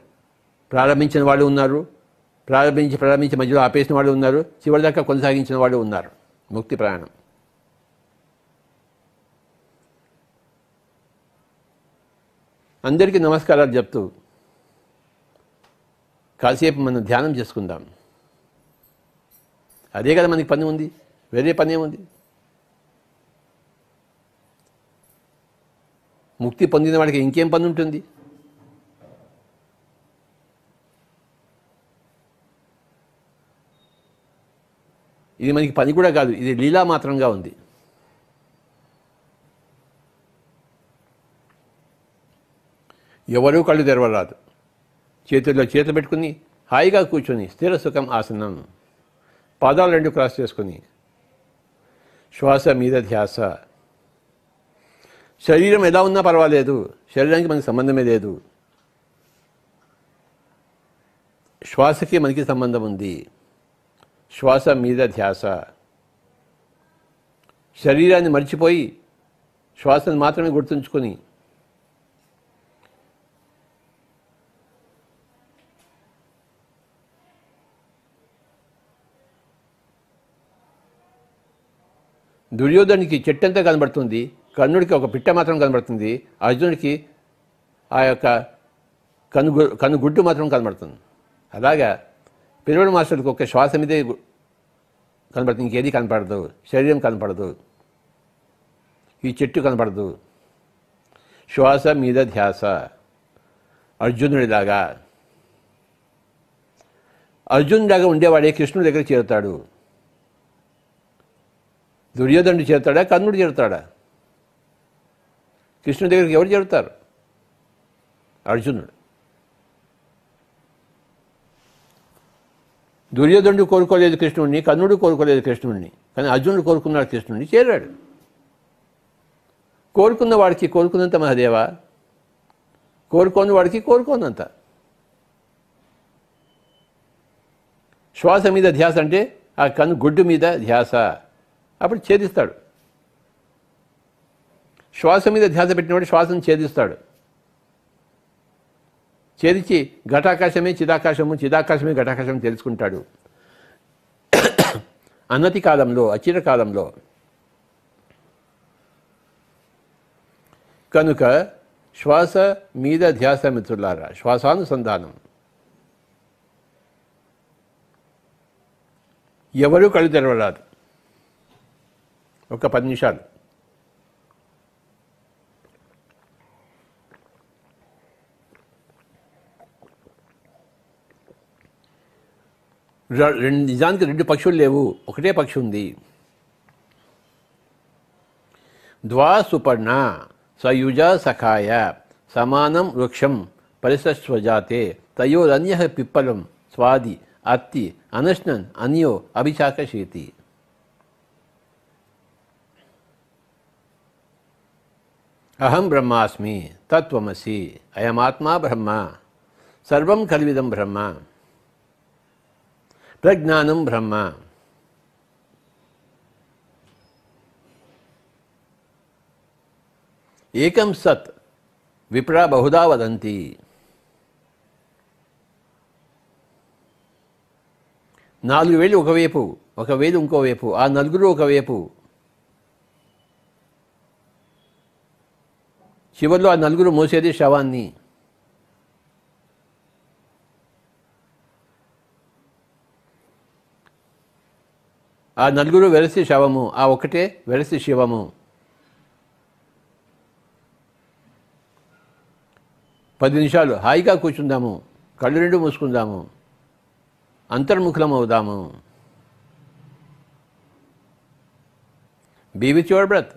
ప్రారంభించిన వాళ్ళు ఉన్నారు ప్రారంభించి ప్రారంభించి మధ్యలో ఆపేసిన వాళ్ళు ఉన్నారు చివరిదాకా కొనసాగించిన వాళ్ళు ఉన్నారు ముక్తి ప్రయాణం అందరికీ నమస్కారాలు చెప్తూ కాసేపు మనం ధ్యానం చేసుకుందాం అదే కదా మనకి పని ఉంది వేరే పని ఏముంది ముక్తి పొందిన వాడికి ఇంకేం పని ఉంటుంది ఇది మనకి పని కూడా కాదు ఇది లీలా మాత్రంగా ఉంది ఎవరూ కళ్ళు తెరవరాదు చేతుల్లో చేతులు పెట్టుకుని హాయిగా కూర్చొని స్థిర సుఖం ఆసనం పాదాలు రెండు క్రాస్ చేసుకుని శ్వాస మీద ధ్యాస శరీరం ఎలా ఉన్నా పర్వాలేదు శరీరానికి మనకి సంబంధమే లేదు శ్వాసకి మనకి సంబంధం ఉంది శ్వాస మీద ధ్యాస శరీరాన్ని మర్చిపోయి శ్వాసను మాత్రమే గుర్తుంచుకొని దుర్యోధనికి చెట్టంతా కనబడుతుంది కర్ణుడికి ఒక పిట్ట మాత్రం కనబడుతుంది అర్జునుడికి ఆ యొక్క కనుగు కనుగుడ్డు మాత్రం కనబడుతుంది అలాగా పిల్లవాడు మాస్టర్కి ఒక శ్వాస మీద కనపడుతుంది ఇంకేది కనపడదు శరీరం కనపడదు ఈ చెట్టు కనపడదు శ్వాస మీద ధ్యాస అర్జునుడిలాగా అర్జునులాగా ఉండేవాడే కృష్ణుడి దగ్గర చేరుతాడు దుర్యోధనుడు చేరుతాడా కర్ణుడు చేరుతాడా కృష్ణుడి దగ్గరికి ఎవరు చేరుతారు అర్జునుడు దుర్యోధనుడు కోరుకోలేదు కృష్ణుడిని కర్ణుడు కోరుకోలేదు కృష్ణుడిని కానీ అర్జునుడు కోరుకున్నాడు కృష్ణుడిని చేరాడు కోరుకున్న వాడికి కోరుకున్నంత మహాదేవ కోరుకోని వాడికి కోరుకోనంత శ్వాస మీద ధ్యాస అంటే ఆ కన్ను గుడ్డు మీద ధ్యాస అప్పుడు ఛేదిస్తాడు శ్వాస మీద ధ్యాస పెట్టినవాడు శ్వాసను ఛేదిస్తాడు చేరిచి ఘటాకాశమే చిదాకాశము చిదాకాశమే ఘటాకాశం తెలుసుకుంటాడు అన్నతి కాలంలో అచిర కాలంలో కనుక శ్వాస మీద ధ్యాస మిత్రులారా శ్వాసానుసంధానం ఎవరూ కళ్ళు తెరవరాదు ఒక పది నిమిషాలు निजा के रे पक्ष पक्ष द्वा सुपर्ण सयुज सखाय सामनम वृक्षम परसस्वजाते तयोर पिप्पल स्वादि अति अनश्न अन्यो अभिशाकशीति अहम ब्रह्मास्मी तत्वसी अयमात्मा ब्रह्म सर्व खलिद ब्रह्म ప్రజ్ఞానం బ్రహ్మ ఏకం సత్ విప్రా బహుదా వదంతి నాలుగు వేలు ఒకవైపు ఒక వేలు ఇంకోవైపు ఆ నలుగురు ఒకవైపు చివరిలో ఆ నలుగురు మోసేది శవాన్ని ఆ నలుగురు వెలసి శవము ఆ ఒకటే వెలసి శివము పది నిమిషాలు హాయిగా కూర్చుందాము కళ్ళు రెండు మూసుకుందాము అంతర్ముఖులం అవుదాము be with your breath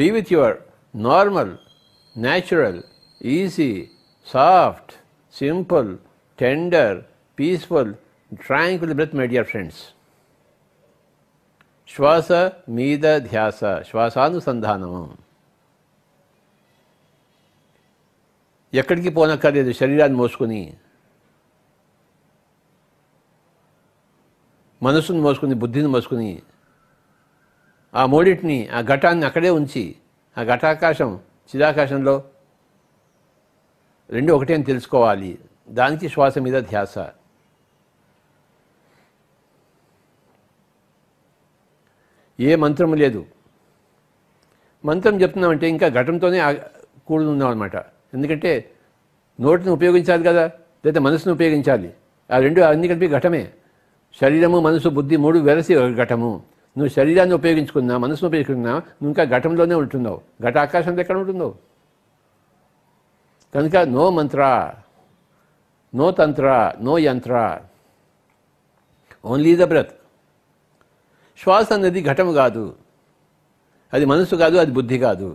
be with your normal natural easy soft simple tender peaceful with breath my dear friends శ్వాస మీద ధ్యాస శ్వాసానుసంధానము ఎక్కడికి పోనక్కర్లేదు శరీరాన్ని మోసుకొని మనసును మోసుకుని బుద్ధిని మోసుకుని ఆ మూడింటిని ఆ ఘటాన్ని అక్కడే ఉంచి ఆ ఘటాకాశం చిరాకాశంలో రెండు ఒకటే అని తెలుసుకోవాలి దానికి శ్వాస మీద ధ్యాస ఏ మంత్రం లేదు మంత్రం చెప్తున్నామంటే ఇంకా ఘటంతోనే కూడి అనమాట ఎందుకంటే నోటిని ఉపయోగించాలి కదా లేదా మనసును ఉపయోగించాలి ఆ రెండు అన్ని కలిపి ఘటమే శరీరము మనసు బుద్ధి మూడు ఒక ఘటము నువ్వు శరీరాన్ని ఉపయోగించుకున్నా మనసును ఉపయోగించుకున్నా నువ్వు ఇంకా ఘటంలోనే ఉంటున్నావు ఘట ఆకాశం ఎక్కడ ఉంటున్నావు కనుక నో మంత్ర నో తంత్ర నో యంత్ర ఓన్లీ ద బ్రత్ శ్వాస అన్నది ఘటము కాదు అది మనసు కాదు అది బుద్ధి కాదు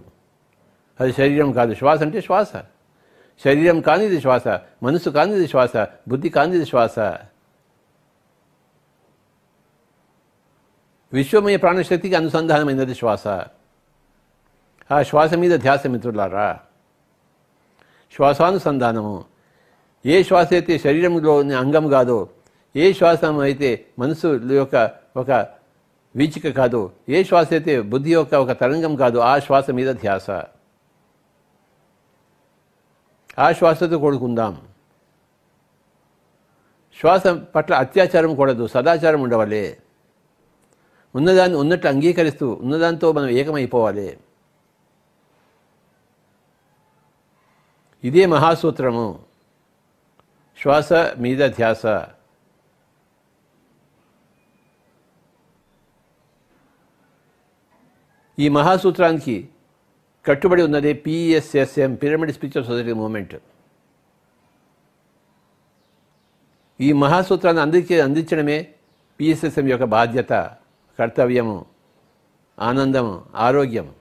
అది శరీరం కాదు శ్వాస అంటే శ్వాస శరీరం కానిది శ్వాస మనసు కానిది శ్వాస బుద్ధి కానిది శ్వాస విశ్వమయ ప్రాణశక్తికి అనుసంధానమైనది శ్వాస ఆ శ్వాస మీద ధ్యాస మిత్రులారా శ్వాసానుసంధానము ఏ శ్వాస అయితే శరీరంలోని అంగం కాదో ఏ శ్వాసం అయితే మనసు యొక్క ఒక వీచిక కాదు ఏ శ్వాస అయితే బుద్ధి యొక్క ఒక తరంగం కాదు ఆ శ్వాస మీద ధ్యాస ఆ శ్వాసతో కొడుకుందాం శ్వాస పట్ల అత్యాచారం కూడదు సదాచారం ఉండవాలి ఉన్నదాన్ని ఉన్నట్టు అంగీకరిస్తూ ఉన్నదాంతో మనం ఏకమైపోవాలి ఇదే మహాసూత్రము శ్వాస మీద ధ్యాస ఈ మహాసూత్రానికి కట్టుబడి ఉన్నదే PSSM pyramid spiritual society movement ఈ మహాసూత్రాన్ని అందించే అందించడమే పిఎస్ఎస్ఎం యొక్క బాధ్యత కర్తవ్యము ఆనందము ఆరోగ్యము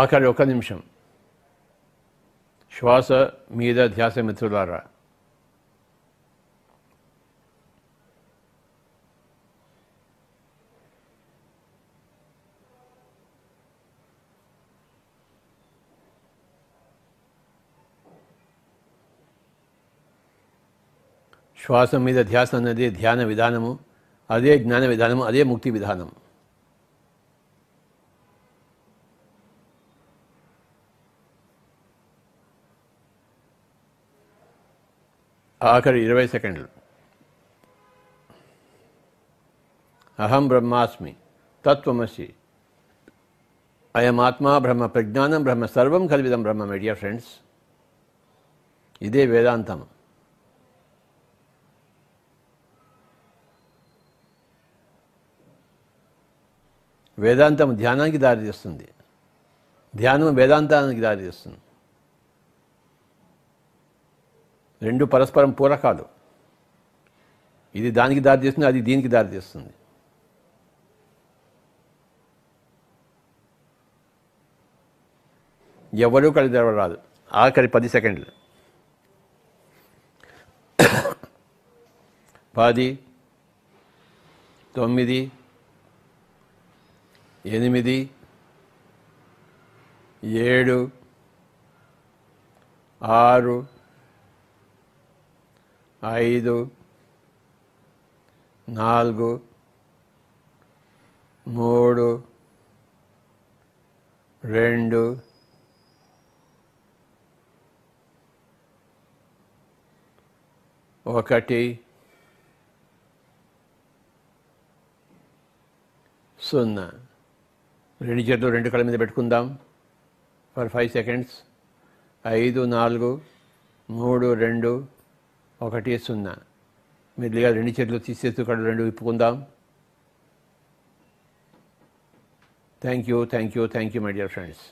ఆకలి నిమిషం శ్వాస మీద ధ్యాస మిత్రులారా శ్వాస మీద ధ్యాస అన్నది ధ్యాన విధానము అదే జ్ఞాన విధానము అదే ముక్తి విధానము ఆఖరి ఇరవై సెకండ్లు అహం బ్రహ్మాస్మి తత్వమసి అయం ఆత్మా బ్రహ్మ ప్రజ్ఞానం బ్రహ్మ సర్వం కలివిదం బ్రహ్మ మీడియా ఫ్రెండ్స్ ఇదే వేదాంతం వేదాంతం ధ్యానానికి దారితీస్తుంది ధ్యానం వేదాంతానికి దారితీస్తుంది రెండు పరస్పరం పూరకాలు ఇది దానికి దారి చేస్తుంది అది దీనికి దారి చేస్తుంది ఎవరూ కలిసి రాదు ఆఖరి పది సెకండ్లు పది తొమ్మిది ఎనిమిది ఏడు ఆరు ఐదు నాలుగు మూడు రెండు ఒకటి సున్నా రెండు చేతులు రెండు కళ్ళ మీద పెట్టుకుందాం ఫర్ ఫైవ్ సెకండ్స్ ఐదు నాలుగు మూడు రెండు ఒకటి సున్నా మెల్లిగా రెండు చేతులు తీసేస్తూ కళ్ళు రెండు విప్పుకుందాం thank you thank you thank you my dear friends